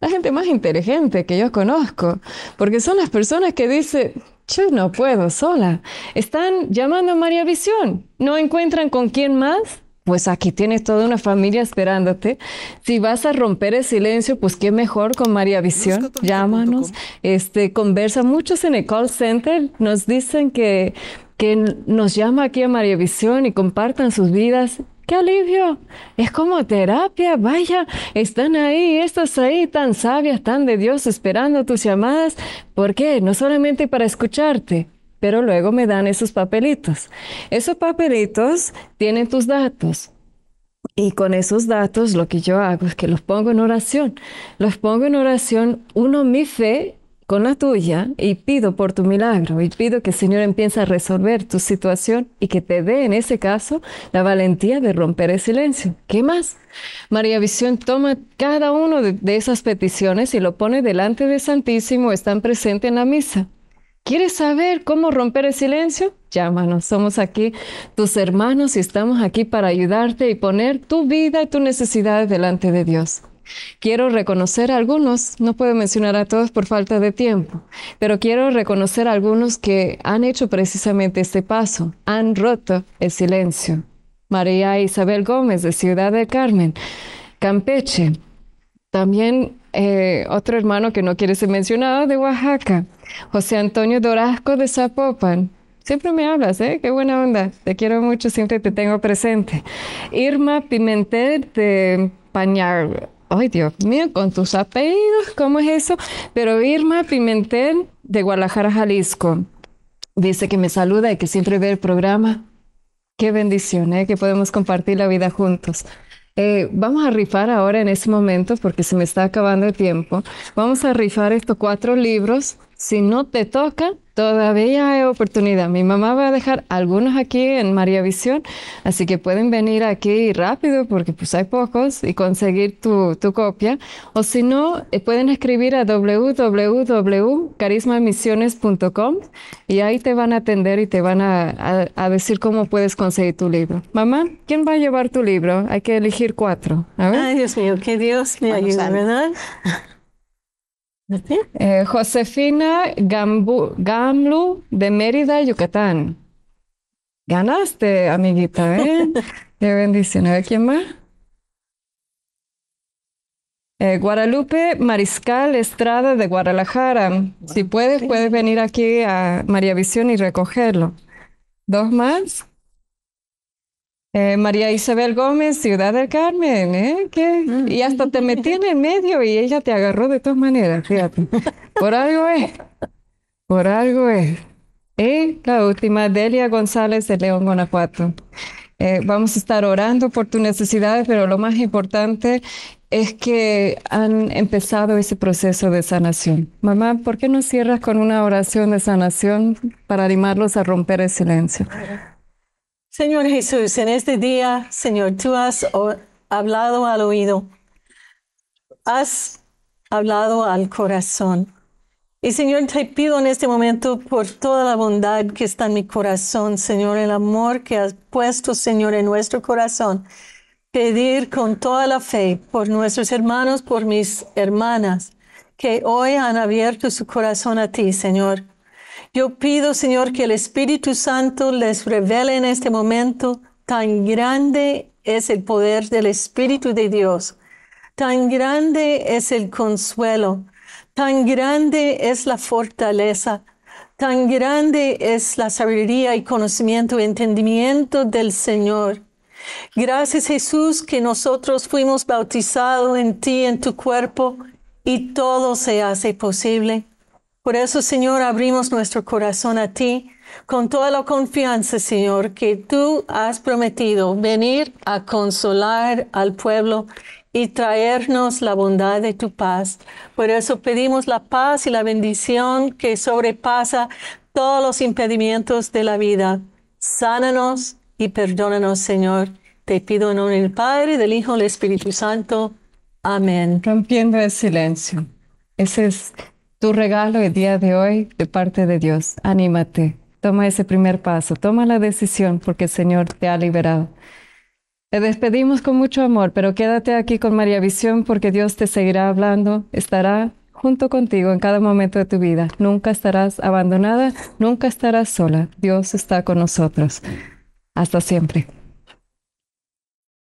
La gente más inteligente que yo conozco, porque son las personas que dicen, yo no puedo sola. Están llamando a María Visión, no encuentran con quién más pues aquí tienes toda una familia esperándote. Si vas a romper el silencio, pues qué mejor con María Visión. Llámanos, este, conversa. Muchos en el call center nos dicen que, que nos llama aquí a María Visión y compartan sus vidas. ¡Qué alivio! Es como terapia, vaya, están ahí, estas ahí tan sabias, tan de Dios, esperando tus llamadas. ¿Por qué? No solamente para escucharte, pero luego me dan esos papelitos. Esos papelitos tienen tus datos. Y con esos datos lo que yo hago es que los pongo en oración. Los pongo en oración, uno mi fe con la tuya y pido por tu milagro y pido que el Señor empiece a resolver tu situación y que te dé en ese caso la valentía de romper el silencio. ¿Qué más? María Visión toma cada una de, esas peticiones y lo pone delante del Santísimo, están presentes en la misa. ¿Quieres saber cómo romper el silencio? Llámanos, somos aquí tus hermanos y estamos aquí para ayudarte y poner tu vida y tus necesidades delante de Dios. Quiero reconocer a algunos, no puedo mencionar a todos por falta de tiempo, pero quiero reconocer a algunos que han hecho precisamente este paso, han roto el silencio. María Isabel Gómez de Ciudad de Carmen, Campeche, también eh, otro hermano que no quiere ser mencionado de Oaxaca, José Antonio Dorasco de Zapopan. Siempre me hablas, ¿eh? Qué buena onda. Te quiero mucho, siempre te tengo presente. Irma Pimentel de Pañar. Ay, Dios mío, con tus apellidos, ¿cómo es eso? Pero Irma Pimentel de Guadalajara, Jalisco. Dice que me saluda y que siempre ve el programa. Qué bendición, ¿eh? Que podemos compartir la vida juntos. Eh, vamos a rifar ahora en este momento, porque se me está acabando el tiempo, vamos a rifar estos cuatro libros si no te toca, todavía hay oportunidad. Mi mamá va a dejar algunos aquí en María Visión, así que pueden venir aquí rápido porque pues hay pocos y conseguir tu, copia. O si no, eh, pueden escribir a www.carismamisiones.com y ahí te van a atender y te van a, decir cómo puedes conseguir tu libro. Mamá, ¿quién va a llevar tu libro? Hay que elegir cuatro. A ver. Ay, Dios mío, que Dios me ayuda, ¿verdad? [laughs] ¿Este? Eh, Josefina Gamlu de Mérida, Yucatán. Ganaste, amiguita, ¿eh? [laughs] Qué bendición. ¿A quién más? Eh, Guadalupe Mariscal Estrada de Guadalajara. si puedes, puedes venir aquí a María Visión y recogerlo. Dos más. Eh, María Isabel Gómez, Ciudad del Carmen, ¿eh? Mm. Y hasta te metí en el medio y ella te agarró de todas maneras, fíjate. Por algo es, por algo es. Y la última, Delia González de León, Guanajuato. Eh, vamos a estar orando por tus necesidades, pero lo más importante es que han empezado ese proceso de sanación. Mamá, ¿por qué no cierras con una oración de sanación para animarlos a romper el silencio? Señor Jesús, en este día, Señor, tú has hablado al oído, has hablado al corazón. Y Señor, te pido en este momento por toda la bondad que está en mi corazón, Señor, el amor que has puesto, Señor, en nuestro corazón, pedir con toda la fe por nuestros hermanos, por mis hermanas, que hoy han abierto su corazón a ti, Señor. Yo pido, Señor, que el Espíritu Santo les revele en este momento tan grande es el poder del Espíritu de Dios, tan grande es el consuelo, tan grande es la fortaleza, tan grande es la sabiduría y conocimiento y entendimiento del Señor. Gracias Jesús que nosotros fuimos bautizados en ti, en tu cuerpo, y todo se hace posible. Por eso, Señor, abrimos nuestro corazón a ti con toda la confianza, Señor, que tú has prometido venir a consolar al pueblo y traernos la bondad de tu paz. Por eso pedimos la paz y la bendición que sobrepasa todos los impedimentos de la vida. Sánanos y perdónanos, Señor. Te pido en nombre del Padre, del Hijo, y del Espíritu Santo. Amén. Rompiendo el silencio. Ese es tu regalo el día de hoy de parte de Dios. Anímate, toma ese primer paso, toma la decisión porque el Señor te ha liberado. Te despedimos con mucho amor, pero quédate aquí con María Visión porque Dios te seguirá hablando, estará junto contigo en cada momento de tu vida. Nunca estarás abandonada, nunca estarás sola. Dios está con nosotros. Hasta siempre.